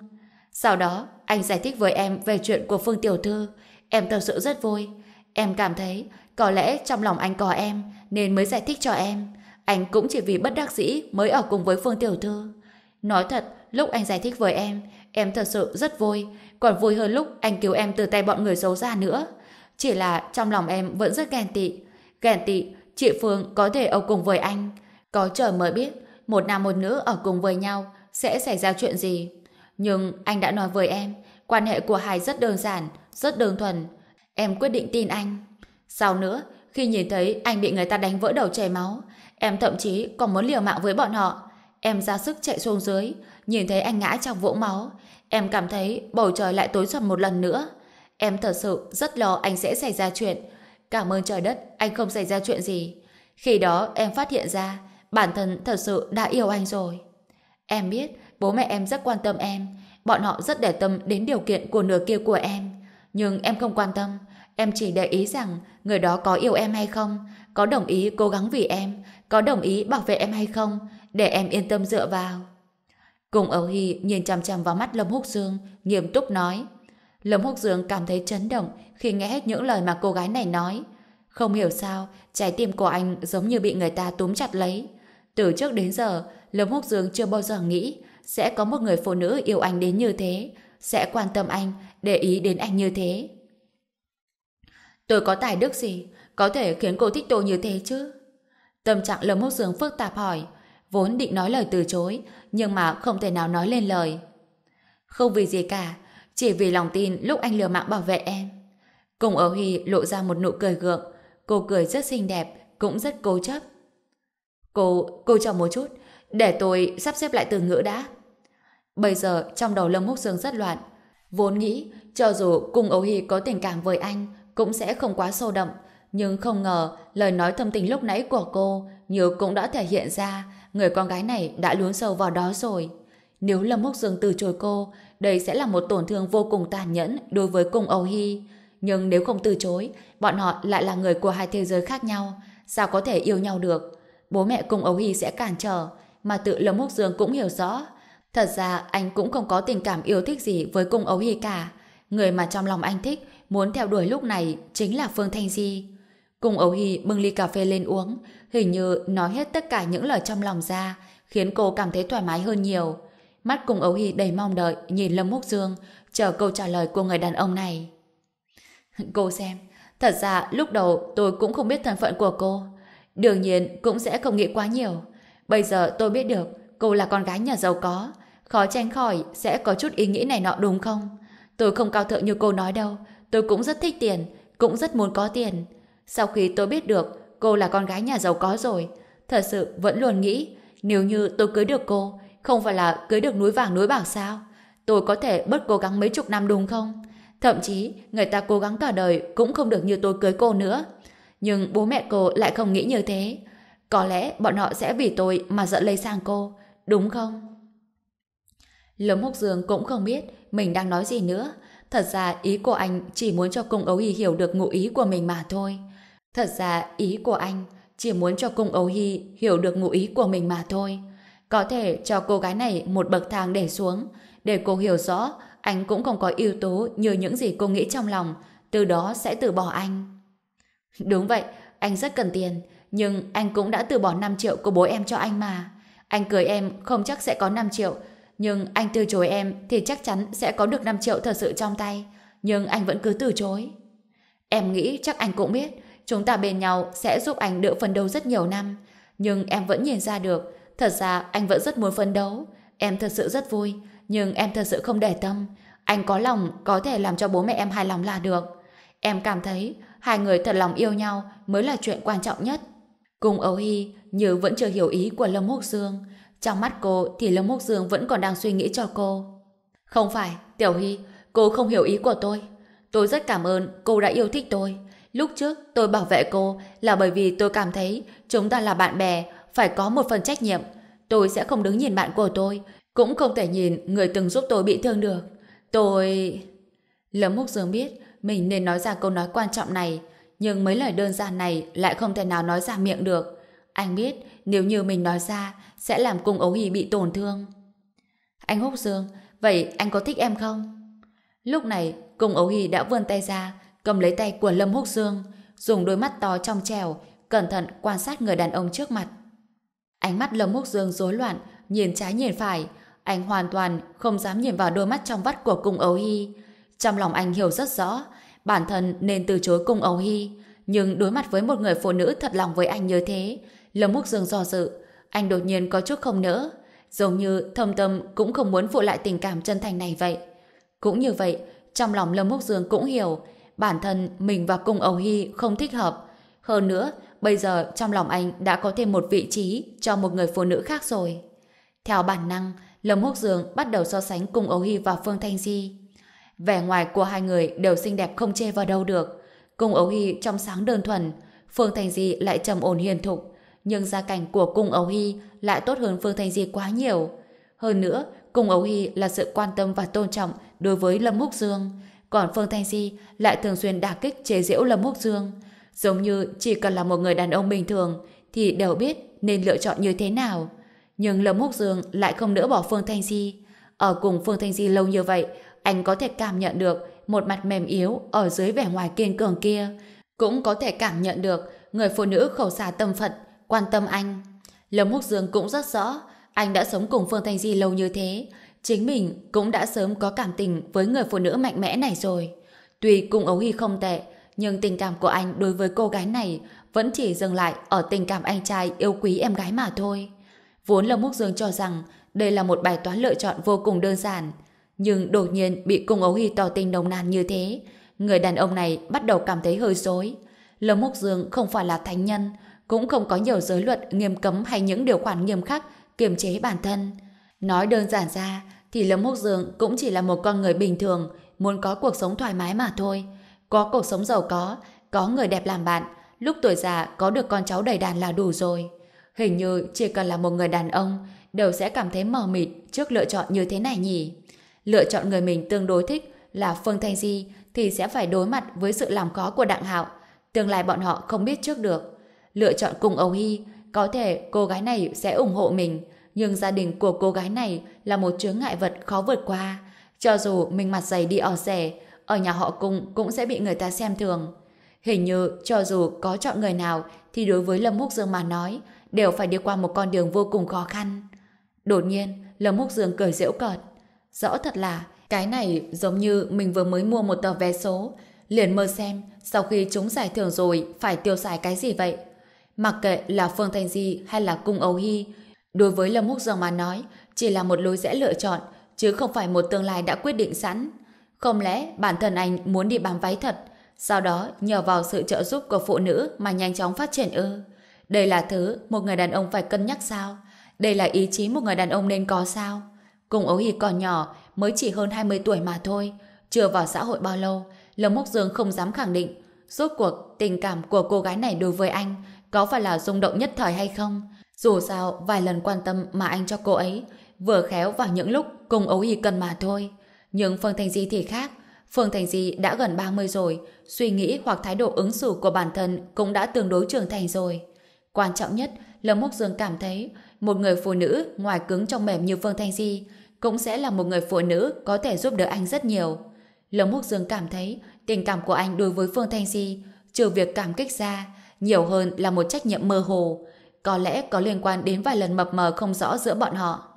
Sau đó, anh giải thích với em về chuyện của Phương Tiểu Thư. Em thật sự rất vui. Em cảm thấy có lẽ trong lòng anh có em nên mới giải thích cho em. Anh cũng chỉ vì bất đắc dĩ mới ở cùng với Phương Tiểu Thư. Nói thật, lúc anh giải thích với em, em thật sự rất vui, còn vui hơn lúc anh cứu em từ tay bọn người xấu xa nữa. Chỉ là trong lòng em vẫn rất ghen tị. Ghen tị, chị Phương có thể ở cùng với anh. Có trời mới biết, một nam một nữ ở cùng với nhau sẽ xảy ra chuyện gì. Nhưng anh đã nói với em, quan hệ của hai rất đơn giản, rất đơn thuần. Em quyết định tin anh. Sau nữa, khi nhìn thấy anh bị người ta đánh vỡ đầu chảy máu, em thậm chí còn muốn liều mạng với bọn họ. Em ra sức chạy xuống dưới, nhìn thấy anh ngã trong vũng máu. Em cảm thấy bầu trời lại tối sầm một lần nữa. Em thật sự rất lo anh sẽ xảy ra chuyện. Cảm ơn trời đất, anh không xảy ra chuyện gì. Khi đó em phát hiện ra, bản thân thật sự đã yêu anh rồi. Em biết, bố mẹ em rất quan tâm em. Bọn họ rất để tâm đến điều kiện của nửa kia của em. Nhưng em không quan tâm. Em chỉ để ý rằng người đó có yêu em hay không, có đồng ý cố gắng vì em, có đồng ý bảo vệ em hay không, để em yên tâm dựa vào. Cùng Âu Hy nhìn chằm chằm vào mắt Lâm Húc Dương, nghiêm túc nói. Lâm Húc Dương cảm thấy chấn động khi nghe hết những lời mà cô gái này nói. Không hiểu sao, trái tim của anh giống như bị người ta túm chặt lấy. Từ trước đến giờ, Lống Húc Dương chưa bao giờ nghĩ sẽ có một người phụ nữ yêu anh đến như thế, sẽ quan tâm anh, để ý đến anh như thế. Tôi có tài đức gì, có thể khiến cô thích tôi như thế chứ? Tâm trạng Lâm Húc Dương phức tạp hỏi, vốn định nói lời từ chối, nhưng mà không thể nào nói lên lời. Không vì gì cả, chỉ vì lòng tin lúc anh liều mạng bảo vệ em. Cùng ở Huy lộ ra một nụ cười gượng, cô cười rất xinh đẹp, cũng rất cố chấp. Cô, cô chờ một chút, để tôi sắp xếp lại từ ngữ đã. Bây giờ trong đầu Lâm Húc Dương rất loạn. Vốn nghĩ cho dù cùng Âu Hi có tình cảm với anh cũng sẽ không quá sâu đậm. Nhưng không ngờ lời nói thâm tình lúc nãy của cô nhiều cũng đã thể hiện ra người con gái này đã lún sâu vào đó rồi. Nếu Lâm Húc Dương từ chối cô, đây sẽ là một tổn thương vô cùng tàn nhẫn đối với cùng Âu Hi. Nhưng nếu không từ chối, bọn họ lại là người của hai thế giới khác nhau. Sao có thể yêu nhau được? Bố mẹ cùng Âu Hi sẽ cản trở, mà tự Lâm Mục Dương cũng hiểu rõ. Thật ra anh cũng không có tình cảm yêu thích gì với cung ấu hi cả. Người mà trong lòng anh thích, muốn theo đuổi lúc này chính là Phương Thanh Di. Cung ấu hi bưng ly cà phê lên uống, hình như nói hết tất cả những lời trong lòng ra, khiến cô cảm thấy thoải mái hơn nhiều. Mắt cung ấu hi đầy mong đợi nhìn Lâm Múc Dương, chờ câu trả lời của người đàn ông này. <laughs> Cô xem, thật ra lúc đầu tôi cũng không biết thân phận của cô. Đương nhiên cũng sẽ không nghĩ quá nhiều. Bây giờ tôi biết được cô là con gái nhà giàu có, khó tránh khỏi sẽ có chút ý nghĩ này nọ đúng không? Tôi không cao thượng như cô nói đâu, tôi cũng rất thích tiền, cũng rất muốn có tiền. Sau khi tôi biết được cô là con gái nhà giàu có rồi, thật sự vẫn luôn nghĩ nếu như tôi cưới được cô, không phải là cưới được núi vàng núi bạc sao? Tôi có thể bớt cố gắng mấy chục năm đúng không? Thậm chí người ta cố gắng cả đời cũng không được như tôi cưới cô nữa. Nhưng bố mẹ cô lại không nghĩ như thế. Có lẽ bọn họ sẽ vì tôi mà giận lây sang cô, đúng không? Lâm Húc Dương cũng không biết mình đang nói gì nữa. Thật ra ý của anh chỉ muốn cho cung ấu hy hiểu được ngụ ý của mình mà thôi. Thật ra ý của anh chỉ muốn cho cung ấu hy hiểu được ngụ ý của mình mà thôi. Có thể cho cô gái này một bậc thang để xuống, để cô hiểu rõ anh cũng không có yếu tố như những gì cô nghĩ trong lòng, từ đó sẽ từ bỏ anh. Đúng vậy, anh rất cần tiền, nhưng anh cũng đã từ bỏ 5 triệu của bố em cho anh mà. Anh cưới em không chắc sẽ có 5 triệu, nhưng anh từ chối em thì chắc chắn sẽ có được 5 triệu thật sự trong tay. Nhưng anh vẫn cứ từ chối. Em nghĩ chắc anh cũng biết, chúng ta bên nhau sẽ giúp anh đỡ phấn đấu rất nhiều năm. Nhưng em vẫn nhìn ra được, thật ra anh vẫn rất muốn phấn đấu. Em thật sự rất vui, nhưng em thật sự không để tâm. Anh có lòng có thể làm cho bố mẹ em hài lòng là được. Em cảm thấy hai người thật lòng yêu nhau mới là chuyện quan trọng nhất. Cùng Âu Hy như vẫn chưa hiểu ý của Lâm Húc Dương. Trong mắt cô thì Lâm Húc Dương vẫn còn đang suy nghĩ cho cô. Không phải, Tiểu Hy, cô không hiểu ý của tôi. Tôi rất cảm ơn cô đã yêu thích tôi. Lúc trước tôi bảo vệ cô là bởi vì tôi cảm thấy chúng ta là bạn bè, phải có một phần trách nhiệm. Tôi sẽ không đứng nhìn bạn của tôi, cũng không thể nhìn người từng giúp tôi bị thương được. Tôi... Lâm Húc Dương biết mình nên nói ra câu nói quan trọng này nhưng mấy lời đơn giản này lại không thể nào nói ra miệng được. Anh biết nếu như mình nói ra sẽ làm cung ấu hy bị tổn thương. Anh Húc Dương, vậy anh có thích em không? Lúc này, cung ấu hy đã vươn tay ra, cầm lấy tay của Lâm Húc Dương, dùng đôi mắt to trong trèo, cẩn thận quan sát người đàn ông trước mặt. Ánh mắt Lâm Húc Dương rối loạn, nhìn trái nhìn phải, anh hoàn toàn không dám nhìn vào đôi mắt trong vắt của cung ấu hy. Trong lòng anh hiểu rất rõ, bản thân nên từ chối cùng Âu Hy. Nhưng đối mặt với một người phụ nữ thật lòng với anh như thế, Lâm Múc Dương do dự, anh đột nhiên có chút không nỡ. Giống như thâm tâm cũng không muốn phụ lại tình cảm chân thành này vậy. Cũng như vậy, trong lòng Lâm Múc Dương cũng hiểu, bản thân mình và cùng Âu Hy không thích hợp. Hơn nữa, bây giờ trong lòng anh đã có thêm một vị trí cho một người phụ nữ khác rồi. Theo bản năng, Lâm Húc Dương bắt đầu so sánh cùng Âu Hy và Phương Thanh Di. Vẻ ngoài của hai người đều xinh đẹp không chê vào đâu được. Cung ấu hy trong sáng đơn thuần, Phương Thành Di lại trầm ổn hiền thục. Nhưng gia cảnh của cung ấu hy lại tốt hơn Phương Thành Di quá nhiều. Hơn nữa, cung ấu hy là sự quan tâm và tôn trọng đối với Lâm Húc Dương. Còn Phương Thanh Di lại thường xuyên đả kích chế giễu Lâm Húc Dương. Giống như chỉ cần là một người đàn ông bình thường thì đều biết nên lựa chọn như thế nào. Nhưng Lâm Húc Dương lại không nỡ bỏ Phương Thanh Di. Ở cùng Phương Thanh Di lâu như vậy, anh có thể cảm nhận được một mặt mềm yếu ở dưới vẻ ngoài kiên cường kia. Cũng có thể cảm nhận được người phụ nữ khẩu xà tâm Phật quan tâm anh. Lâm Húc Dương cũng rất rõ anh đã sống cùng Phương Thanh Di lâu như thế. Chính mình cũng đã sớm có cảm tình với người phụ nữ mạnh mẽ này rồi. Tuy cung ấu hy không tệ, nhưng tình cảm của anh đối với cô gái này vẫn chỉ dừng lại ở tình cảm anh trai yêu quý em gái mà thôi. Vốn Lâm Húc Dương cho rằng đây là một bài toán lựa chọn vô cùng đơn giản nhưng đột nhiên bị cung ấu hy tỏ tình nồng nàn như thế. Người đàn ông này bắt đầu cảm thấy hơi dối. Lâm Mốc Dương không phải là thánh nhân, cũng không có nhiều giới luật nghiêm cấm hay những điều khoản nghiêm khắc kiềm chế bản thân. Nói đơn giản ra, thì Lâm Húc Dương cũng chỉ là một con người bình thường, muốn có cuộc sống thoải mái mà thôi. Có cuộc sống giàu có, có người đẹp làm bạn, lúc tuổi già có được con cháu đầy đàn là đủ rồi. Hình như chỉ cần là một người đàn ông, đều sẽ cảm thấy mờ mịt trước lựa chọn như thế này nhỉ. Lựa chọn người mình tương đối thích là Phương Thanh Di thì sẽ phải đối mặt với sự làm khó của Đặng Hạo. Tương lai bọn họ không biết trước được. Lựa chọn cùng Âu Hy, có thể cô gái này sẽ ủng hộ mình, nhưng gia đình của cô gái này là một chướng ngại vật khó vượt qua. Cho dù mình mặt dày đi ở rẻ, ở nhà họ cung cũng sẽ bị người ta xem thường. Hình như cho dù có chọn người nào thì đối với Lâm Húc Dương mà nói đều phải đi qua một con đường vô cùng khó khăn. Đột nhiên, Lâm Húc Dương cười giễu cợt. Rõ thật là cái này giống như mình vừa mới mua một tờ vé số, liền mơ xem sau khi chúng giải thưởng rồi phải tiêu xài cái gì vậy. Mặc kệ là Phương Thanh Di hay là Cung Âu Hy, đối với Lâm Húc Dương mà nói, chỉ là một lối rẽ lựa chọn, chứ không phải một tương lai đã quyết định sẵn. Không lẽ bản thân anh muốn đi bám váy thật, sau đó nhờ vào sự trợ giúp của phụ nữ mà nhanh chóng phát triển ư? Đây là thứ một người đàn ông phải cân nhắc sao? Đây là ý chí một người đàn ông nên có sao? Cùng ấu hỉ còn nhỏ, mới chỉ hơn 20 tuổi mà thôi. Chưa vào xã hội bao lâu, Lâm Mốc Dương không dám khẳng định rốt cuộc tình cảm của cô gái này đối với anh có phải là rung động nhất thời hay không. Dù sao, vài lần quan tâm mà anh cho cô ấy vừa khéo vào những lúc cùng ấu hỉ cần mà thôi. Nhưng Phương Thành Di thì khác. Phương Thành Di đã gần 30 rồi, suy nghĩ hoặc thái độ ứng xử của bản thân cũng đã tương đối trưởng thành rồi. Quan trọng nhất, Lâm Mốc Dương cảm thấy một người phụ nữ ngoài cứng trong mềm như Phương Thanh Di cũng sẽ là một người phụ nữ có thể giúp đỡ anh rất nhiều. lâm Húc Dương cảm thấy tình cảm của anh đối với Phương Thanh Di trừ việc cảm kích ra, nhiều hơn là một trách nhiệm mơ hồ. Có lẽ có liên quan đến vài lần mập mờ không rõ giữa bọn họ.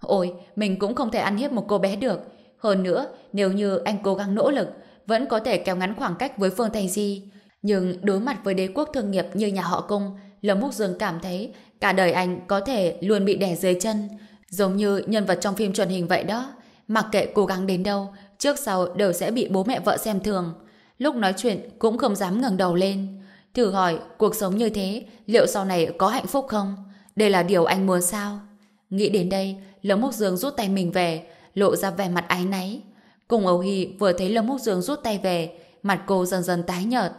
Ôi, mình cũng không thể ăn hiếp một cô bé được. Hơn nữa, nếu như anh cố gắng nỗ lực, vẫn có thể kéo ngắn khoảng cách với Phương Thanh Di. Nhưng đối mặt với đế quốc thương nghiệp như nhà họ cung, Lâm Húc Dương cảm thấy cả đời anh có thể luôn bị đè dưới chân. Giống như nhân vật trong phim truyền hình vậy đó. Mặc kệ cố gắng đến đâu, trước sau đều sẽ bị bố mẹ vợ xem thường. Lúc nói chuyện cũng không dám ngẩng đầu lên. Thử hỏi cuộc sống như thế liệu sau này có hạnh phúc không? Đây là điều anh muốn sao? Nghĩ đến đây, Lâm Mốc Dương rút tay mình về, lộ ra vẻ mặt áy náy. Cùng Âu Hy vừa thấy Lâm Mốc Dương rút tay về, mặt cô dần dần tái nhợt.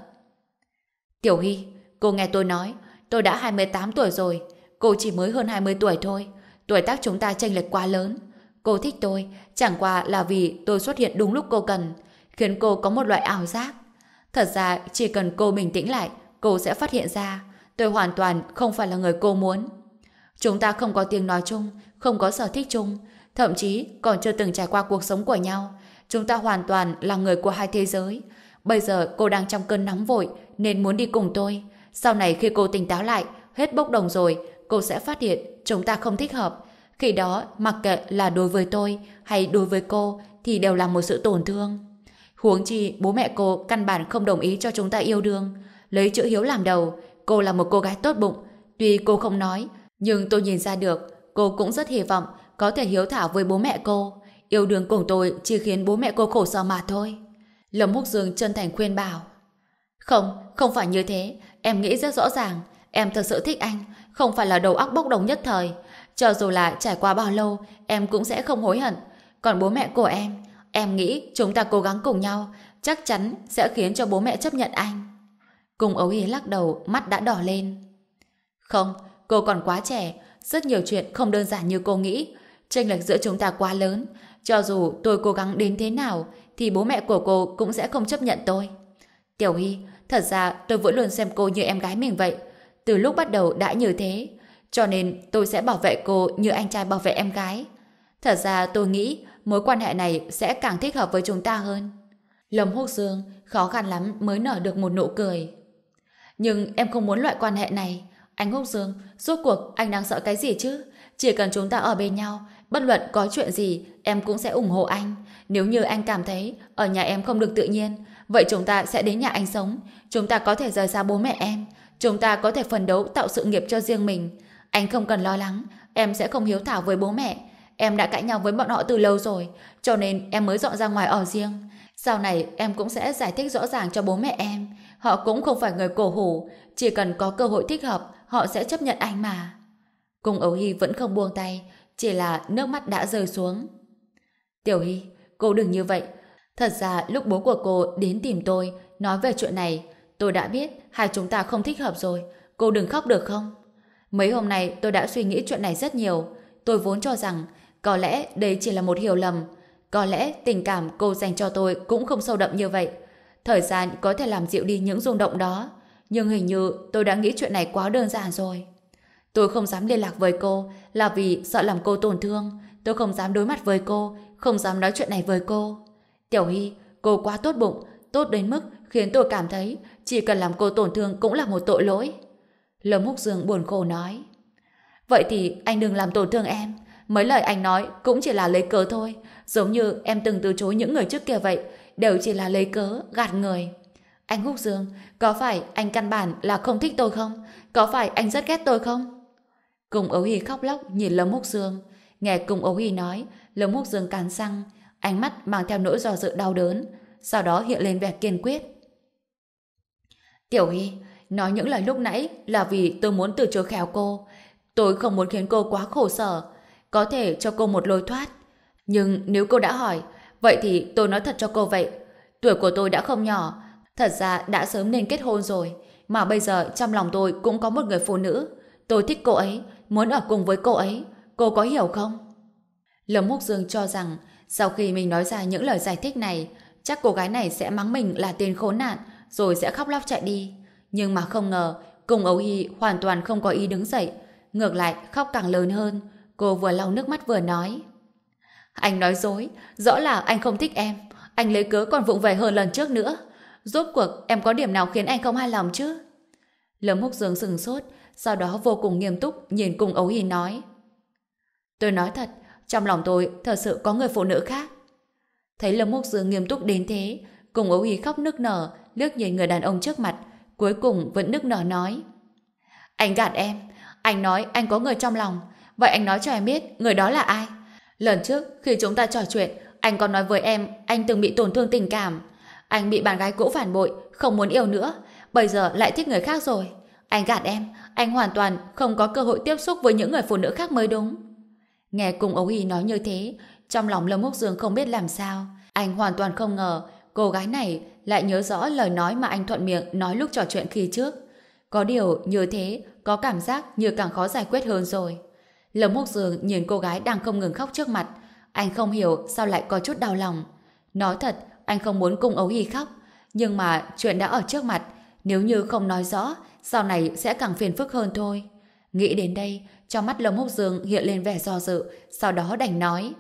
Tiểu Hy, cô nghe tôi nói, tôi đã 28 tuổi rồi, cô chỉ mới hơn 20 tuổi thôi. Tuổi tác chúng ta chênh lệch quá lớn. Cô thích tôi, chẳng qua là vì tôi xuất hiện đúng lúc cô cần, khiến cô có một loại ảo giác. Thật ra, chỉ cần cô bình tĩnh lại, cô sẽ phát hiện ra tôi hoàn toàn không phải là người cô muốn. Chúng ta không có tiếng nói chung, không có sở thích chung, thậm chí còn chưa từng trải qua cuộc sống của nhau. Chúng ta hoàn toàn là người của hai thế giới. Bây giờ cô đang trong cơn nóng vội nên muốn đi cùng tôi. Sau này khi cô tỉnh táo lại, hết bốc đồng rồi, cô sẽ phát hiện chúng ta không thích hợp. Khi đó, mặc kệ là đối với tôi hay đối với cô thì đều là một sự tổn thương. Huống chi, bố mẹ cô căn bản không đồng ý cho chúng ta yêu đương. Lấy chữ hiếu làm đầu, cô là một cô gái tốt bụng. Tuy cô không nói, nhưng tôi nhìn ra được, cô cũng rất hy vọng có thể hiếu thảo với bố mẹ cô. Yêu đương cùng tôi chỉ khiến bố mẹ cô khổ sở mà thôi. Lâm Húc Dương chân thành khuyên bảo. Không, không phải như thế. Em nghĩ rất rõ ràng. Em thật sự thích anh. Không phải là đầu óc bốc đồng nhất thời. Cho dù là trải qua bao lâu, em cũng sẽ không hối hận. Còn bố mẹ của em, em nghĩ chúng ta cố gắng cùng nhau, chắc chắn sẽ khiến cho bố mẹ chấp nhận anh. Cùng ấu yến lắc đầu, mắt đã đỏ lên. Không, cô còn quá trẻ, rất nhiều chuyện không đơn giản như cô nghĩ. Tranh lệch giữa chúng ta quá lớn, cho dù tôi cố gắng đến thế nào, thì bố mẹ của cô cũng sẽ không chấp nhận tôi. Tiểu Hy, thật ra tôi vẫn luôn xem cô như em gái mình vậy. Từ lúc bắt đầu đã như thế, cho nên tôi sẽ bảo vệ cô như anh trai bảo vệ em gái. Thật ra tôi nghĩ mối quan hệ này sẽ càng thích hợp với chúng ta hơn. Lâm Húc Dương khó khăn lắm mới nở được một nụ cười. Nhưng em không muốn loại quan hệ này. Anh Húc Dương, suốt cuộc anh đang sợ cái gì chứ? Chỉ cần chúng ta ở bên nhau, bất luận có chuyện gì, em cũng sẽ ủng hộ anh. Nếu như anh cảm thấy ở nhà em không được tự nhiên, vậy chúng ta sẽ đến nhà anh sống. Chúng ta có thể rời xa bố mẹ em. Chúng ta có thể phấn đấu tạo sự nghiệp cho riêng mình. Anh không cần lo lắng, em sẽ không hiếu thảo với bố mẹ. Em đã cãi nhau với bọn họ từ lâu rồi, cho nên em mới dọn ra ngoài ở riêng. Sau này em cũng sẽ giải thích rõ ràng cho bố mẹ em. Họ cũng không phải người cổ hủ, chỉ cần có cơ hội thích hợp, họ sẽ chấp nhận anh mà. cung ấu Hy vẫn không buông tay, chỉ là nước mắt đã rơi xuống. Tiểu Hy, cô đừng như vậy. Thật ra lúc bố của cô đến tìm tôi, nói về chuyện này, tôi đã biết hai chúng ta không thích hợp rồi, cô đừng khóc được không? Mấy hôm nay tôi đã suy nghĩ chuyện này rất nhiều, tôi vốn cho rằng có lẽ đây chỉ là một hiểu lầm, có lẽ tình cảm cô dành cho tôi cũng không sâu đậm như vậy. Thời gian có thể làm dịu đi những rung động đó, nhưng hình như tôi đã nghĩ chuyện này quá đơn giản rồi. Tôi không dám liên lạc với cô là vì sợ làm cô tổn thương, tôi không dám đối mặt với cô, không dám nói chuyện này với cô. Tiểu Hy, cô quá tốt bụng, tốt đến mức khiến tôi cảm thấy chỉ cần làm cô tổn thương cũng là một tội lỗi. Lâm Húc Dương buồn khổ nói. Vậy thì anh đừng làm tổn thương em. Mấy lời anh nói cũng chỉ là lấy cớ thôi. Giống như em từng từ chối những người trước kia vậy, đều chỉ là lấy cớ, gạt người. Anh Húc Dương, có phải anh căn bản là không thích tôi không? Có phải anh rất ghét tôi không? Cùng ấu hy khóc lóc nhìn Lâm Húc Dương. Nghe cùng ấu hy nói, Lâm Húc Dương cắn răng, ánh mắt mang theo nỗi dò dự đau đớn, sau đó hiện lên vẻ kiên quyết. Tiểu Y, nói những lời lúc nãy là vì tôi muốn từ chối khéo cô. Tôi không muốn khiến cô quá khổ sở. Có thể cho cô một lối thoát. Nhưng nếu cô đã hỏi, vậy thì tôi nói thật cho cô vậy. Tuổi của tôi đã không nhỏ. Thật ra đã sớm nên kết hôn rồi. Mà bây giờ trong lòng tôi cũng có một người phụ nữ. Tôi thích cô ấy, muốn ở cùng với cô ấy. Cô có hiểu không? Lâm Húc Dương cho rằng sau khi mình nói ra những lời giải thích này, chắc cô gái này sẽ mắng mình là tiền khốn nạn rồi sẽ khóc lóc chạy đi. Nhưng mà không ngờ, cùng ấu hy hoàn toàn không có ý đứng dậy. Ngược lại, khóc càng lớn hơn. Cô vừa lau nước mắt vừa nói. Anh nói dối, rõ là anh không thích em. Anh lấy cớ còn vụng về hơn lần trước nữa. Rốt cuộc, em có điểm nào khiến anh không hài lòng chứ? Lâm Húc Dương sừng sốt, sau đó vô cùng nghiêm túc nhìn cùng ấu hy nói. Tôi nói thật, trong lòng tôi thật sự có người phụ nữ khác. Thấy Lâm Mục Dương nghiêm túc đến thế, cùng ấu ý khóc nức nở, liếc nhìn người đàn ông trước mặt, cuối cùng vẫn nức nở nói. Anh gạt em, anh nói anh có người trong lòng, vậy anh nói cho em biết người đó là ai? Lần trước khi chúng ta trò chuyện, anh còn nói với em anh từng bị tổn thương tình cảm. Anh bị bạn gái cũ phản bội, không muốn yêu nữa, bây giờ lại thích người khác rồi. Anh gạt em, anh hoàn toàn không có cơ hội tiếp xúc với những người phụ nữ khác mới đúng. Nghe cùng ấu hì nói như thế, trong lòng Lâm Húc Dương không biết làm sao. Anh hoàn toàn không ngờ cô gái này lại nhớ rõ lời nói mà anh thuận miệng nói lúc trò chuyện khi trước. Có điều, như thế, có cảm giác như càng khó giải quyết hơn rồi. Lâm Húc Dương nhìn cô gái đang không ngừng khóc trước mặt. Anh không hiểu sao lại có chút đau lòng. Nói thật, anh không muốn cung ấu hy khóc. Nhưng mà chuyện đã ở trước mặt. Nếu như không nói rõ, sau này sẽ càng phiền phức hơn thôi. Nghĩ đến đây, trong mắt Lâm Húc Dương hiện lên vẻ do dự, sau đó đành nói.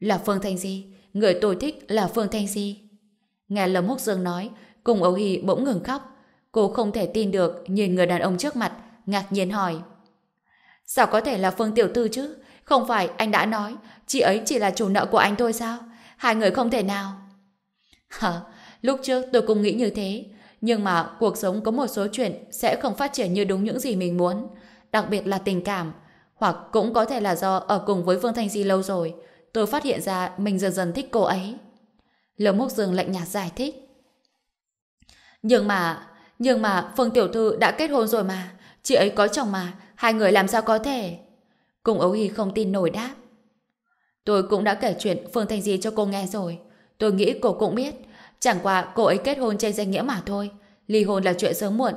Là Phương Thanh Di, người tôi thích là Phương Thanh Di. Nghe Lâm Húc Dương nói, cùng Âu Hy bỗng ngừng khóc. Cô không thể tin được nhìn người đàn ông trước mặt, ngạc nhiên hỏi. Sao có thể là Phương Tiểu Tư chứ? Không phải anh đã nói, chị ấy chỉ là chủ nợ của anh thôi sao? Hai người không thể nào. Hả? Lúc trước tôi cũng nghĩ như thế. Nhưng mà cuộc sống có một số chuyện sẽ không phát triển như đúng những gì mình muốn. Đặc biệt là tình cảm. Hoặc cũng có thể là do ở cùng với phương Thanh Di lâu rồi. Tôi phát hiện ra mình dần dần thích cô ấy. Lâm Mốc Dương lạnh nhạt giải thích. Nhưng mà, nhưng mà Phương Tiểu Thư đã kết hôn rồi mà. Chị ấy có chồng mà, hai người làm sao có thể? Cùng Âu Hy không tin nổi đáp. Tôi cũng đã kể chuyện Phương Thanh Di cho cô nghe rồi. Tôi nghĩ cô cũng biết. Chẳng qua cô ấy kết hôn trên danh nghĩa mà thôi. Ly hôn là chuyện sớm muộn.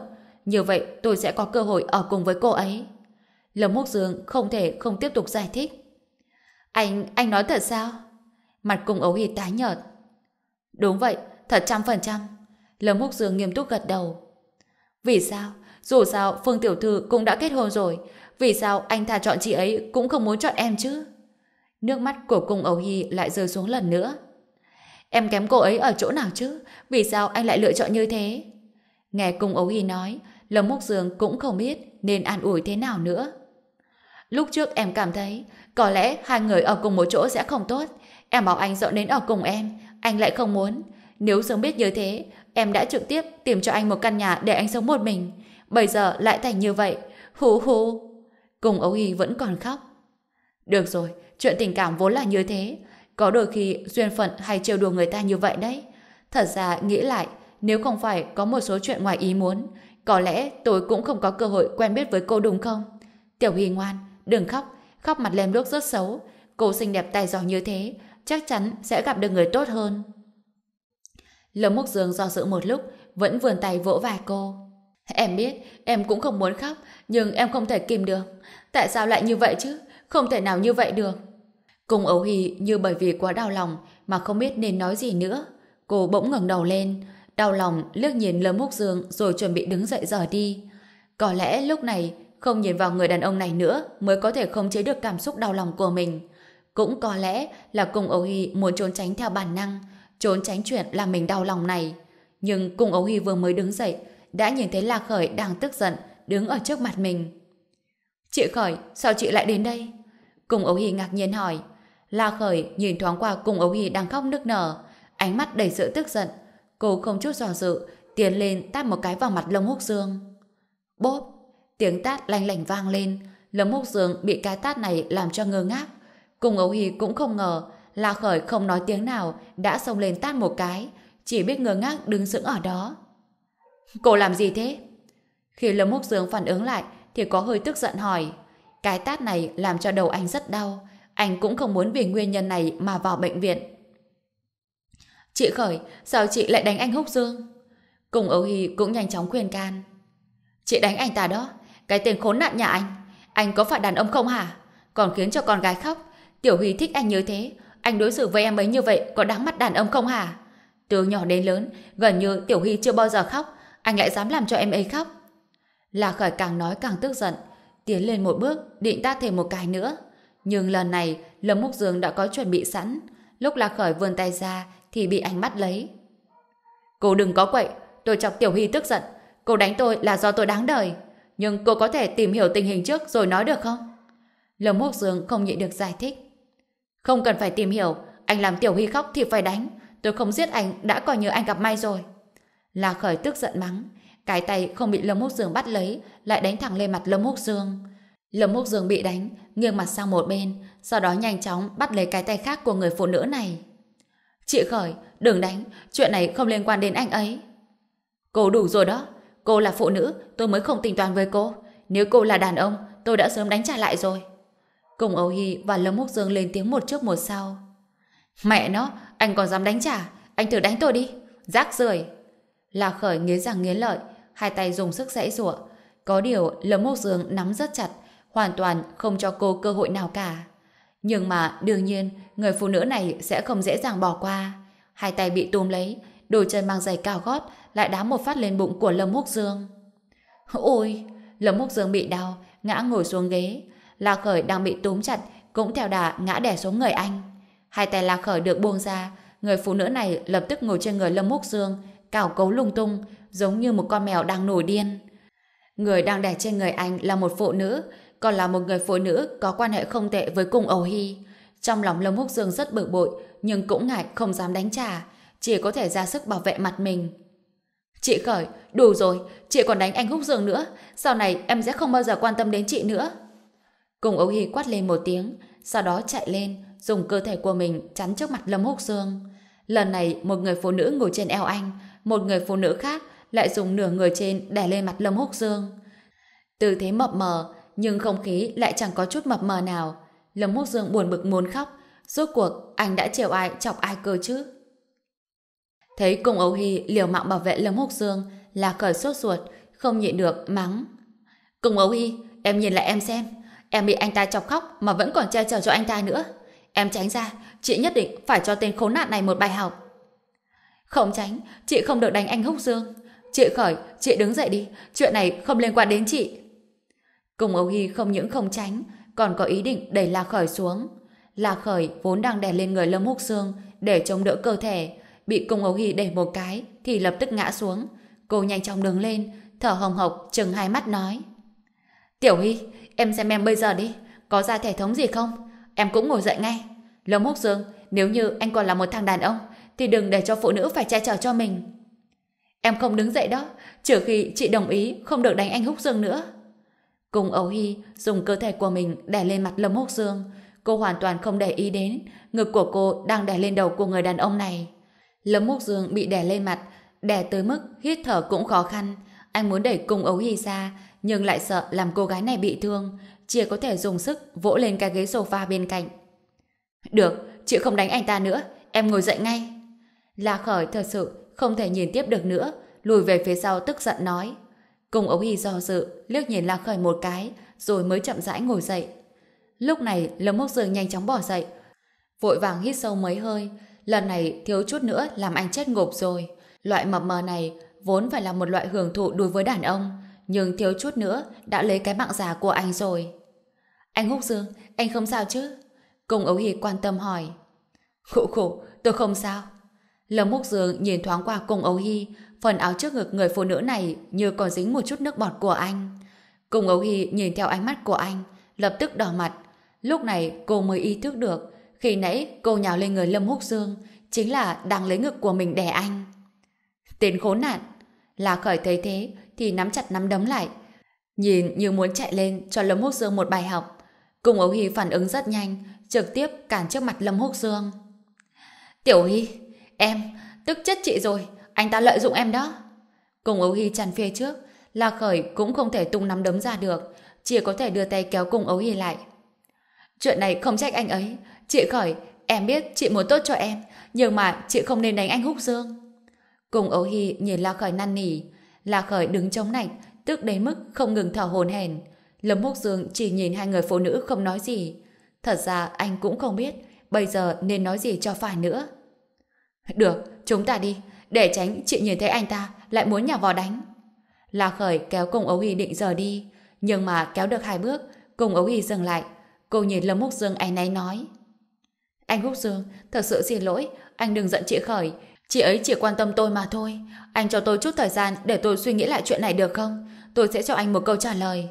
Như vậy tôi sẽ có cơ hội ở cùng với cô ấy. Lâm Mốc Dương không thể không tiếp tục giải thích. Anh, anh nói thật sao? Mặt cùng ấu hì tái nhợt. Đúng vậy, thật trăm phần trăm. Lâm Húc Dương nghiêm túc gật đầu. Vì sao? Dù sao Phương Tiểu Thư cũng đã kết hôn rồi. Vì sao anh thà chọn chị ấy cũng không muốn chọn em chứ? Nước mắt của cung Âu Hy lại rơi xuống lần nữa. Em kém cô ấy ở chỗ nào chứ? Vì sao anh lại lựa chọn như thế? Nghe cung Âu Hy nói, Lâm Húc Dương cũng không biết nên an ủi thế nào nữa. Lúc trước em cảm thấy có lẽ hai người ở cùng một chỗ sẽ không tốt. Em bảo anh dọn đến ở cùng em anh lại không muốn. Nếu sớm biết như thế, em đã trực tiếp tìm cho anh một căn nhà để anh sống một mình. Bây giờ lại thành như vậy. Hú hú. Cùng ấu hì vẫn còn khóc. Được rồi, chuyện tình cảm vốn là như thế. Có đôi khi duyên phận hay trêu đùa người ta như vậy đấy. Thật ra nghĩ lại, nếu không phải có một số chuyện ngoài ý muốn, có lẽ tôi cũng không có cơ hội quen biết với cô đúng không? Tiểu Hy ngoan, đừng khóc, khóc mặt lem nước rất xấu. Cô xinh đẹp tài giỏi như thế, chắc chắn sẽ gặp được người tốt hơn. Lâm Mục Dương do dự một lúc, vẫn vườn tay vỗ vai cô. Em biết, em cũng không muốn khóc, nhưng em không thể kìm được. Tại sao lại như vậy chứ? Không thể nào như vậy được. Cùng ấu hì như bởi vì quá đau lòng mà không biết nên nói gì nữa. Cô bỗng ngẩng đầu lên, đau lòng lướt nhìn Lâm Mục Dương rồi chuẩn bị đứng dậy rời đi. Có lẽ lúc này không nhìn vào người đàn ông này nữa mới có thể không chế được cảm xúc đau lòng của mình. Cũng có lẽ là cung ấu Hy muốn trốn tránh theo bản năng, trốn tránh chuyện làm mình đau lòng này. Nhưng cung ấu Hy vừa mới đứng dậy, đã nhìn thấy Lạc Khởi đang tức giận, đứng ở trước mặt mình. Chị Khởi, sao chị lại đến đây? Cung ấu Hy ngạc nhiên hỏi. La Khởi nhìn thoáng qua cung ấu Hy đang khóc nức nở, ánh mắt đầy sự tức giận. Cô không chút do dự, tiến lên tát một cái vào mặt lông Húc Dương. Bốp! Tiếng tát lanh lảnh vang lên, lông Húc Dương bị cái tát này làm cho ngơ ngác. Cùng ấu Hy cũng không ngờ La Khởi không nói tiếng nào đã xông lên tát một cái chỉ biết ngơ ngác đứng sững ở đó. Cô làm gì thế? Khi Lâm Húc Dương phản ứng lại thì có hơi tức giận hỏi. Cái tát này làm cho đầu anh rất đau. Anh cũng không muốn vì nguyên nhân này mà vào bệnh viện. Chị Khởi, sao chị lại đánh anh Húc Dương? Cùng ấu Hy cũng nhanh chóng khuyên can. Chị đánh anh ta đó, cái tên khốn nạn nhà anh. Anh có phải đàn ông không hả? Còn khiến cho con gái khóc, Tiểu Huy thích anh như thế, anh đối xử với em ấy như vậy có đáng mắt đàn ông không hả? Từ nhỏ đến lớn, gần như Tiểu Huy chưa bao giờ khóc, anh lại dám làm cho em ấy khóc. Là khởi càng nói càng tức giận, tiến lên một bước, định ta thêm một cái nữa. Nhưng lần này, Lâm Múc giường đã có chuẩn bị sẵn. Lúc Lạc Khởi vươn tay ra, thì bị ánh mắt lấy. Cô đừng có quậy, tôi chọc Tiểu Hy tức giận. Cô đánh tôi là do tôi đáng đời. Nhưng cô có thể tìm hiểu tình hình trước rồi nói được không? Lâm Múc Dương không nhịn được giải thích. Không cần phải tìm hiểu, anh làm Tiểu Hy khóc thì phải đánh. Tôi không giết anh, đã coi như anh gặp may rồi. La Khởi tức giận mắng. Cái tay không bị Lâm Húc Dương bắt lấy, lại đánh thẳng lên mặt Lâm Húc Dương. Lâm Húc Dương bị đánh, nghiêng mặt sang một bên, sau đó nhanh chóng bắt lấy cái tay khác của người phụ nữ này. Chị Khởi, đừng đánh, chuyện này không liên quan đến anh ấy. Cô đủ rồi đó, cô là phụ nữ, tôi mới không tính toán với cô. Nếu cô là đàn ông, tôi đã sớm đánh trả lại rồi. Cùng Âu Hy và Lâm Húc Dương lên tiếng một trước một sau. Mẹ nó, anh còn dám đánh trả, anh thử đánh tôi đi, rác rưởi. Là khởi nghiến răng nghiến lợi, hai tay dùng sức dãy rủa. Có điều Lâm Húc Dương nắm rất chặt, hoàn toàn không cho cô cơ hội nào cả. Nhưng mà đương nhiên, người phụ nữ này sẽ không dễ dàng bỏ qua. Hai tay bị túm lấy, đôi chân mang giày cao gót lại đá một phát lên bụng của Lâm Húc Dương. Ôi! Lâm Húc Dương bị đau, ngã ngồi xuống ghế, La Khởi đang bị túm chặt, cũng theo đà ngã đè xuống người anh. Hai tay La Khởi được buông ra, người phụ nữ này lập tức ngồi trên người Lâm húc Dương, cào cấu lung tung, giống như một con mèo đang nổi điên. Người đang đè trên người anh là một phụ nữ, còn là một người phụ nữ có quan hệ không tệ với cung Âu Hy. Trong lòng Lâm Húc Dương rất bực bội, nhưng cũng ngại không dám đánh trả, chỉ có thể ra sức bảo vệ mặt mình. Chị Khởi, đủ rồi, chị còn đánh anh Húc Dương nữa, sau này em sẽ không bao giờ quan tâm đến chị nữa. Cùng Âu Hy quát lên một tiếng, sau đó chạy lên, dùng cơ thể của mình chắn trước mặt Lâm Húc Dương. Lần này, một người phụ nữ ngồi trên eo anh, một người phụ nữ khác lại dùng nửa người trên đè lên mặt Lâm Húc Dương. Tư thế mập mờ, nhưng không khí lại chẳng có chút mập mờ nào. Lâm Húc Dương buồn bực muốn khóc, rốt cuộc anh đã chiều ai chọc ai cơ chứ. Thấy cùng Âu Hy liều mạng bảo vệ Lâm Húc Dương là cởi sốt ruột, không nhịn được, mắng. cùng Âu Hy, em nhìn lại em xem, em bị anh ta chọc khóc mà vẫn còn che chở cho anh ta nữa. Em tránh ra, chị nhất định phải cho tên khốn nạn này một bài học. Không tránh, chị không được đánh anh Húc Dương. Chị khởi, chị đứng dậy đi, chuyện này không liên quan đến chị. Cùng Âu Hy không những không tránh, còn có ý định đẩy La Khởi xuống. La Khởi vốn đang đè lên người Lâm Húc Dương để chống đỡ cơ thể, bị Cung Âu Hy đẩy một cái thì lập tức ngã xuống. Cô nhanh chóng đứng lên, thở hồng hộc, chừng hai mắt nói. Tiểu Hy, em xem em bây giờ đi, có ra thể thống gì không? Em cũng ngồi dậy ngay. Lâm Húc Dương, nếu như anh còn là một thằng đàn ông, thì đừng để cho phụ nữ phải che chở cho mình. Em không đứng dậy đó, trừ khi chị đồng ý không được đánh anh Húc Dương nữa. Cùng Âu Hy dùng cơ thể của mình đè lên mặt Lâm Húc Dương. Cô hoàn toàn không để ý đến, ngực của cô đang đè lên đầu của người đàn ông này. Lâm Húc Dương bị đè lên mặt, đè tới mức hít thở cũng khó khăn. Anh muốn đẩy cung ấu hy ra, nhưng lại sợ làm cô gái này bị thương, Chị có thể dùng sức vỗ lên cái ghế sofa bên cạnh. Được, chị không đánh anh ta nữa, em ngồi dậy ngay. La Khởi thật sự không thể nhìn tiếp được nữa, lùi về phía sau tức giận nói. Cung ấu hy do dự, liếc nhìn La Khởi một cái, rồi mới chậm rãi ngồi dậy. Lúc này, Lâm Húc Dương nhanh chóng bỏ dậy, vội vàng hít sâu mấy hơi. Lần này thiếu chút nữa làm anh chết ngộp rồi. Loại mập mờ này vốn phải là một loại hưởng thụ đối với đàn ông, nhưng thiếu chút nữa đã lấy cái mạng già của anh rồi. Anh Húc Dương, anh không sao chứ? Cùng ấu hỉ quan tâm hỏi. khổ khổ tôi không sao. Lâm Húc Dương nhìn thoáng qua cùng ấu hy, phần áo trước ngực người phụ nữ này như còn dính một chút nước bọt của anh. Cùng ấu hy nhìn theo ánh mắt của anh, lập tức đỏ mặt. Lúc này cô mới ý thức được, khi nãy cô nhào lên người Lâm Húc Dương, chính là đang lấy ngực của mình đè anh. Tên khốn nạn, là khởi thấy thế thì nắm chặt nắm đấm lại. Nhìn như muốn chạy lên cho Lâm Húc Dương một bài học. Cùng Âu Hy phản ứng rất nhanh, trực tiếp cản trước mặt Lâm Húc Dương. Tiểu Hy, em, tức chết chị rồi, anh ta lợi dụng em đó. Cùng Âu Hy chằn phía trước, là khởi cũng không thể tung nắm đấm ra được, chỉ có thể đưa tay kéo cùng Âu Hy lại. Chuyện này không trách anh ấy, chị khởi, em biết chị muốn tốt cho em, nhưng mà chị không nên đánh anh Húc Dương. Cùng ấu hy nhìn La Khởi năn nỉ. La Khởi đứng chống nạnh, tức đến mức không ngừng thở hồn hển. Lâm Húc Dương chỉ nhìn hai người phụ nữ không nói gì. Thật ra anh cũng không biết bây giờ nên nói gì cho phải nữa. Được, chúng ta đi. Để tránh chị nhìn thấy anh ta lại muốn nhà vò đánh. La Khởi kéo Cung Ấu Hy định giờ đi. Nhưng mà kéo được hai bước, Cung Ấu Hy dừng lại. Cô nhìn Lâm Húc Dương áy náy nói. Anh Húc Dương, thật sự xin lỗi. Anh đừng giận chị Khởi. Chị ấy chỉ quan tâm tôi mà thôi. Anh cho tôi chút thời gian để tôi suy nghĩ lại chuyện này được không? Tôi sẽ cho anh một câu trả lời.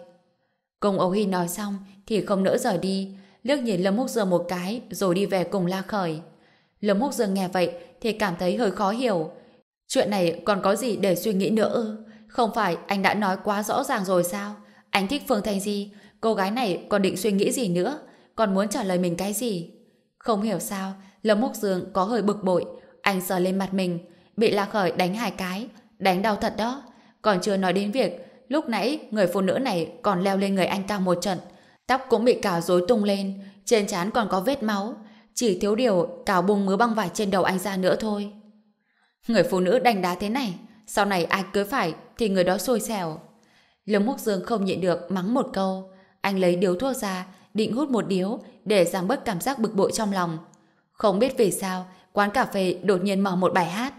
Công Âu hy nói xong thì không nỡ rời đi. Liếc nhìn Lâm Húc Dương một cái rồi đi về cùng La Khởi. Lâm Húc Dương nghe vậy thì cảm thấy hơi khó hiểu. Chuyện này còn có gì để suy nghĩ nữa ư? Không phải anh đã nói quá rõ ràng rồi sao? Anh thích Phương Thanh Di, cô gái này còn định suy nghĩ gì nữa? Còn muốn trả lời mình cái gì? Không hiểu sao, Lâm Húc Dương có hơi bực bội, anh sờ lên mặt mình, bị Lạc Khởi đánh hai cái, đánh đau thật đó. Còn chưa nói đến việc, lúc nãy người phụ nữ này còn leo lên người anh cao một trận. Tóc cũng bị cào rối tung lên, trên trán còn có vết máu. Chỉ thiếu điều cào bung mớ băng vải trên đầu anh ra nữa thôi. Người phụ nữ đánh đá thế này, sau này ai cưới phải thì người đó xôi xẻo. Lâm múc Dương không nhịn được mắng một câu. Anh lấy điếu thuốc ra, định hút một điếu để giảm bớt cảm giác bực bội trong lòng. Không biết vì sao, quán cà phê đột nhiên mở một bài hát.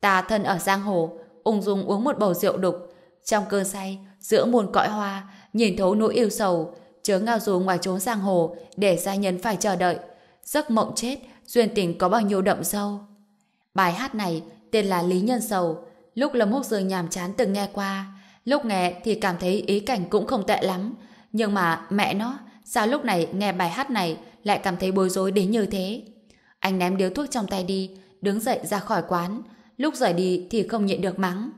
Ta thân ở giang hồ, ung dung uống một bầu rượu đục, trong cơn say, giữa muôn cõi hoa, nhìn thấu nỗi yêu sầu, chớ ngao du ngoài trốn giang hồ để gia nhân phải chờ đợi. Giấc mộng chết, duyên tình có bao nhiêu đậm sâu. Bài hát này tên là Lý Nhân Sầu, lúc Lâm Húc Dương nhàm chán từng nghe qua, lúc nghe thì cảm thấy ý cảnh cũng không tệ lắm, nhưng mà mẹ nó, sao lúc này nghe bài hát này lại cảm thấy bối rối đến như thế? Anh ném điếu thuốc trong tay đi, đứng dậy ra khỏi quán. Lúc rời đi thì không nhịn được mắng.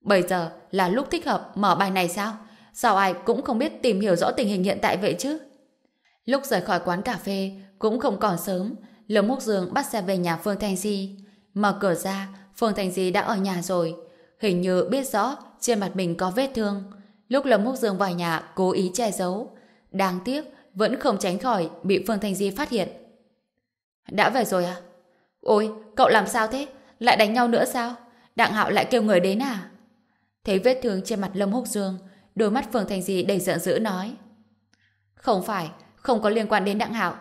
Bây giờ là lúc thích hợp mở bài này sao? Sao ai cũng không biết tìm hiểu rõ tình hình hiện tại vậy chứ? Lúc rời khỏi quán cà phê, cũng không còn sớm, Lâm Húc Dương bắt xe về nhà Phương Thanh Di. Mở cửa ra, Phương Thanh Di đã ở nhà rồi. Hình như biết rõ trên mặt mình có vết thương. Lúc Lâm Húc Dương vào nhà, cố ý che giấu. Đáng tiếc, vẫn không tránh khỏi bị Phương Thanh Di phát hiện. Đã về rồi à? Ôi, cậu làm sao thế? Lại đánh nhau nữa sao? Đặng hạo lại kêu người đến à? Thấy vết thương trên mặt Lâm Húc Dương, đôi mắt Phường Thành Di đầy giận dữ nói. Không phải, không có liên quan đến đặng hạo.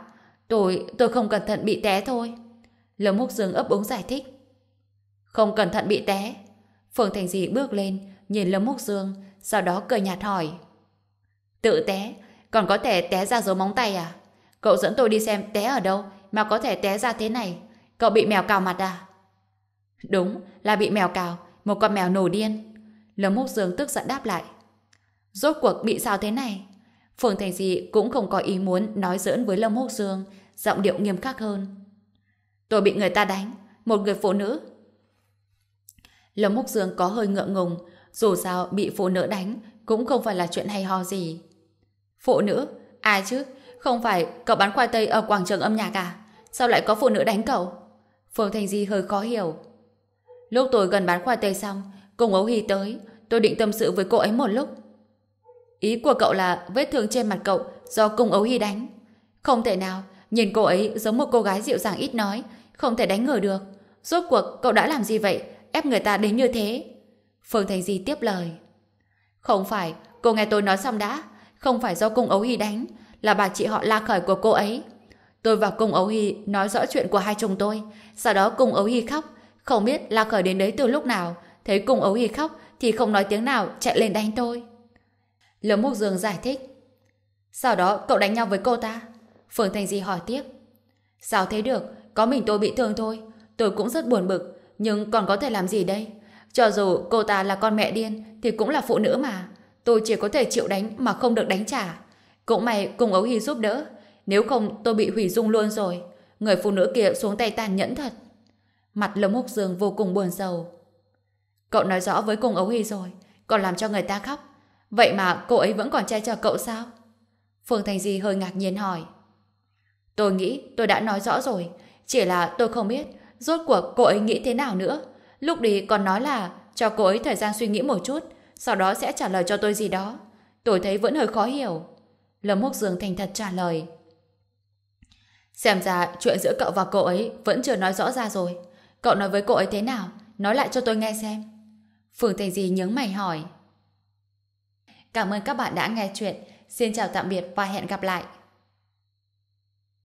Tôi, tôi không cẩn thận bị té thôi. Lâm Húc Dương ấp úng giải thích. Không cẩn thận bị té. Phường Thành Di bước lên, nhìn Lâm Húc Dương, sau đó cười nhạt hỏi. Tự té, còn có thể té ra dấu móng tay à? Cậu dẫn tôi đi xem té ở đâu, mà có thể té ra thế này. Cậu bị mèo cào mặt à? Đúng, là bị mèo cào. Một con mèo nổ điên. Lâm Múc Dương tức giận đáp lại. Rốt cuộc bị sao thế này? Phường Thành Dị cũng không có ý muốn nói giỡn với Lâm Múc Dương, giọng điệu nghiêm khắc hơn. Tôi bị người ta đánh, một người phụ nữ. Lâm Múc Dương có hơi ngượng ngùng, dù sao bị phụ nữ đánh cũng không phải là chuyện hay ho gì. Phụ nữ? Ai chứ? Không phải cậu bán khoai tây ở quảng trường âm nhạc à? Sao lại có phụ nữ đánh cậu? Phương Thanh Di hơi khó hiểu. Lúc tôi gần bán khoai tây xong, cùng Ấu Hy tới, tôi định tâm sự với cô ấy một lúc. Ý của cậu là vết thương trên mặt cậu do cung Ấu Hy đánh. Không thể nào, nhìn cô ấy giống một cô gái dịu dàng ít nói, không thể đánh ngờ được. Rốt cuộc cậu đã làm gì vậy? Ép người ta đến như thế. Phương Thanh Di tiếp lời. Không phải, cô nghe tôi nói xong đã. Không phải do cung Ấu Hy đánh, là bà chị họ La Khởi của cô ấy. Tôi và cùng Ấu Hy nói rõ chuyện của hai chồng tôi, sau đó cùng Ấu Hy khóc, không biết La Khởi đến đấy từ lúc nào, thấy cùng Ấu Hy khóc thì không nói tiếng nào chạy lên đánh tôi. Lâm Mục Dương giải thích. Sau đó cậu đánh nhau với cô ta. Phương Thành Di hỏi tiếp. Sao thế được, có mình tôi bị thương thôi, tôi cũng rất buồn bực, nhưng còn có thể làm gì đây? Cho dù cô ta là con mẹ điên thì cũng là phụ nữ mà. Tôi chỉ có thể chịu đánh mà không được đánh trả. Cũng may cùng ấu hy giúp đỡ. Nếu không tôi bị hủy dung luôn rồi. Người phụ nữ kia xuống tay tàn nhẫn thật. Mặt Lâm Húc Dương vô cùng buồn rầu. Cậu nói rõ với cùng ấu hy rồi. Còn làm cho người ta khóc. Vậy mà cô ấy vẫn còn che chở cậu sao? Phương Thành Di hơi ngạc nhiên hỏi. Tôi nghĩ tôi đã nói rõ rồi. Chỉ là tôi không biết rốt cuộc cô ấy nghĩ thế nào nữa. Lúc đi còn nói là cho cô ấy thời gian suy nghĩ một chút, sau đó sẽ trả lời cho tôi gì đó. Tôi thấy vẫn hơi khó hiểu. Lâm Húc Dương thành thật trả lời. Xem ra chuyện giữa cậu và cô ấy vẫn chưa nói rõ ra rồi. Cậu nói với cô ấy thế nào? Nói lại cho tôi nghe xem. Phương Thành Di nhướng mày hỏi. Cảm ơn các bạn đã nghe chuyện. Xin chào tạm biệt và hẹn gặp lại.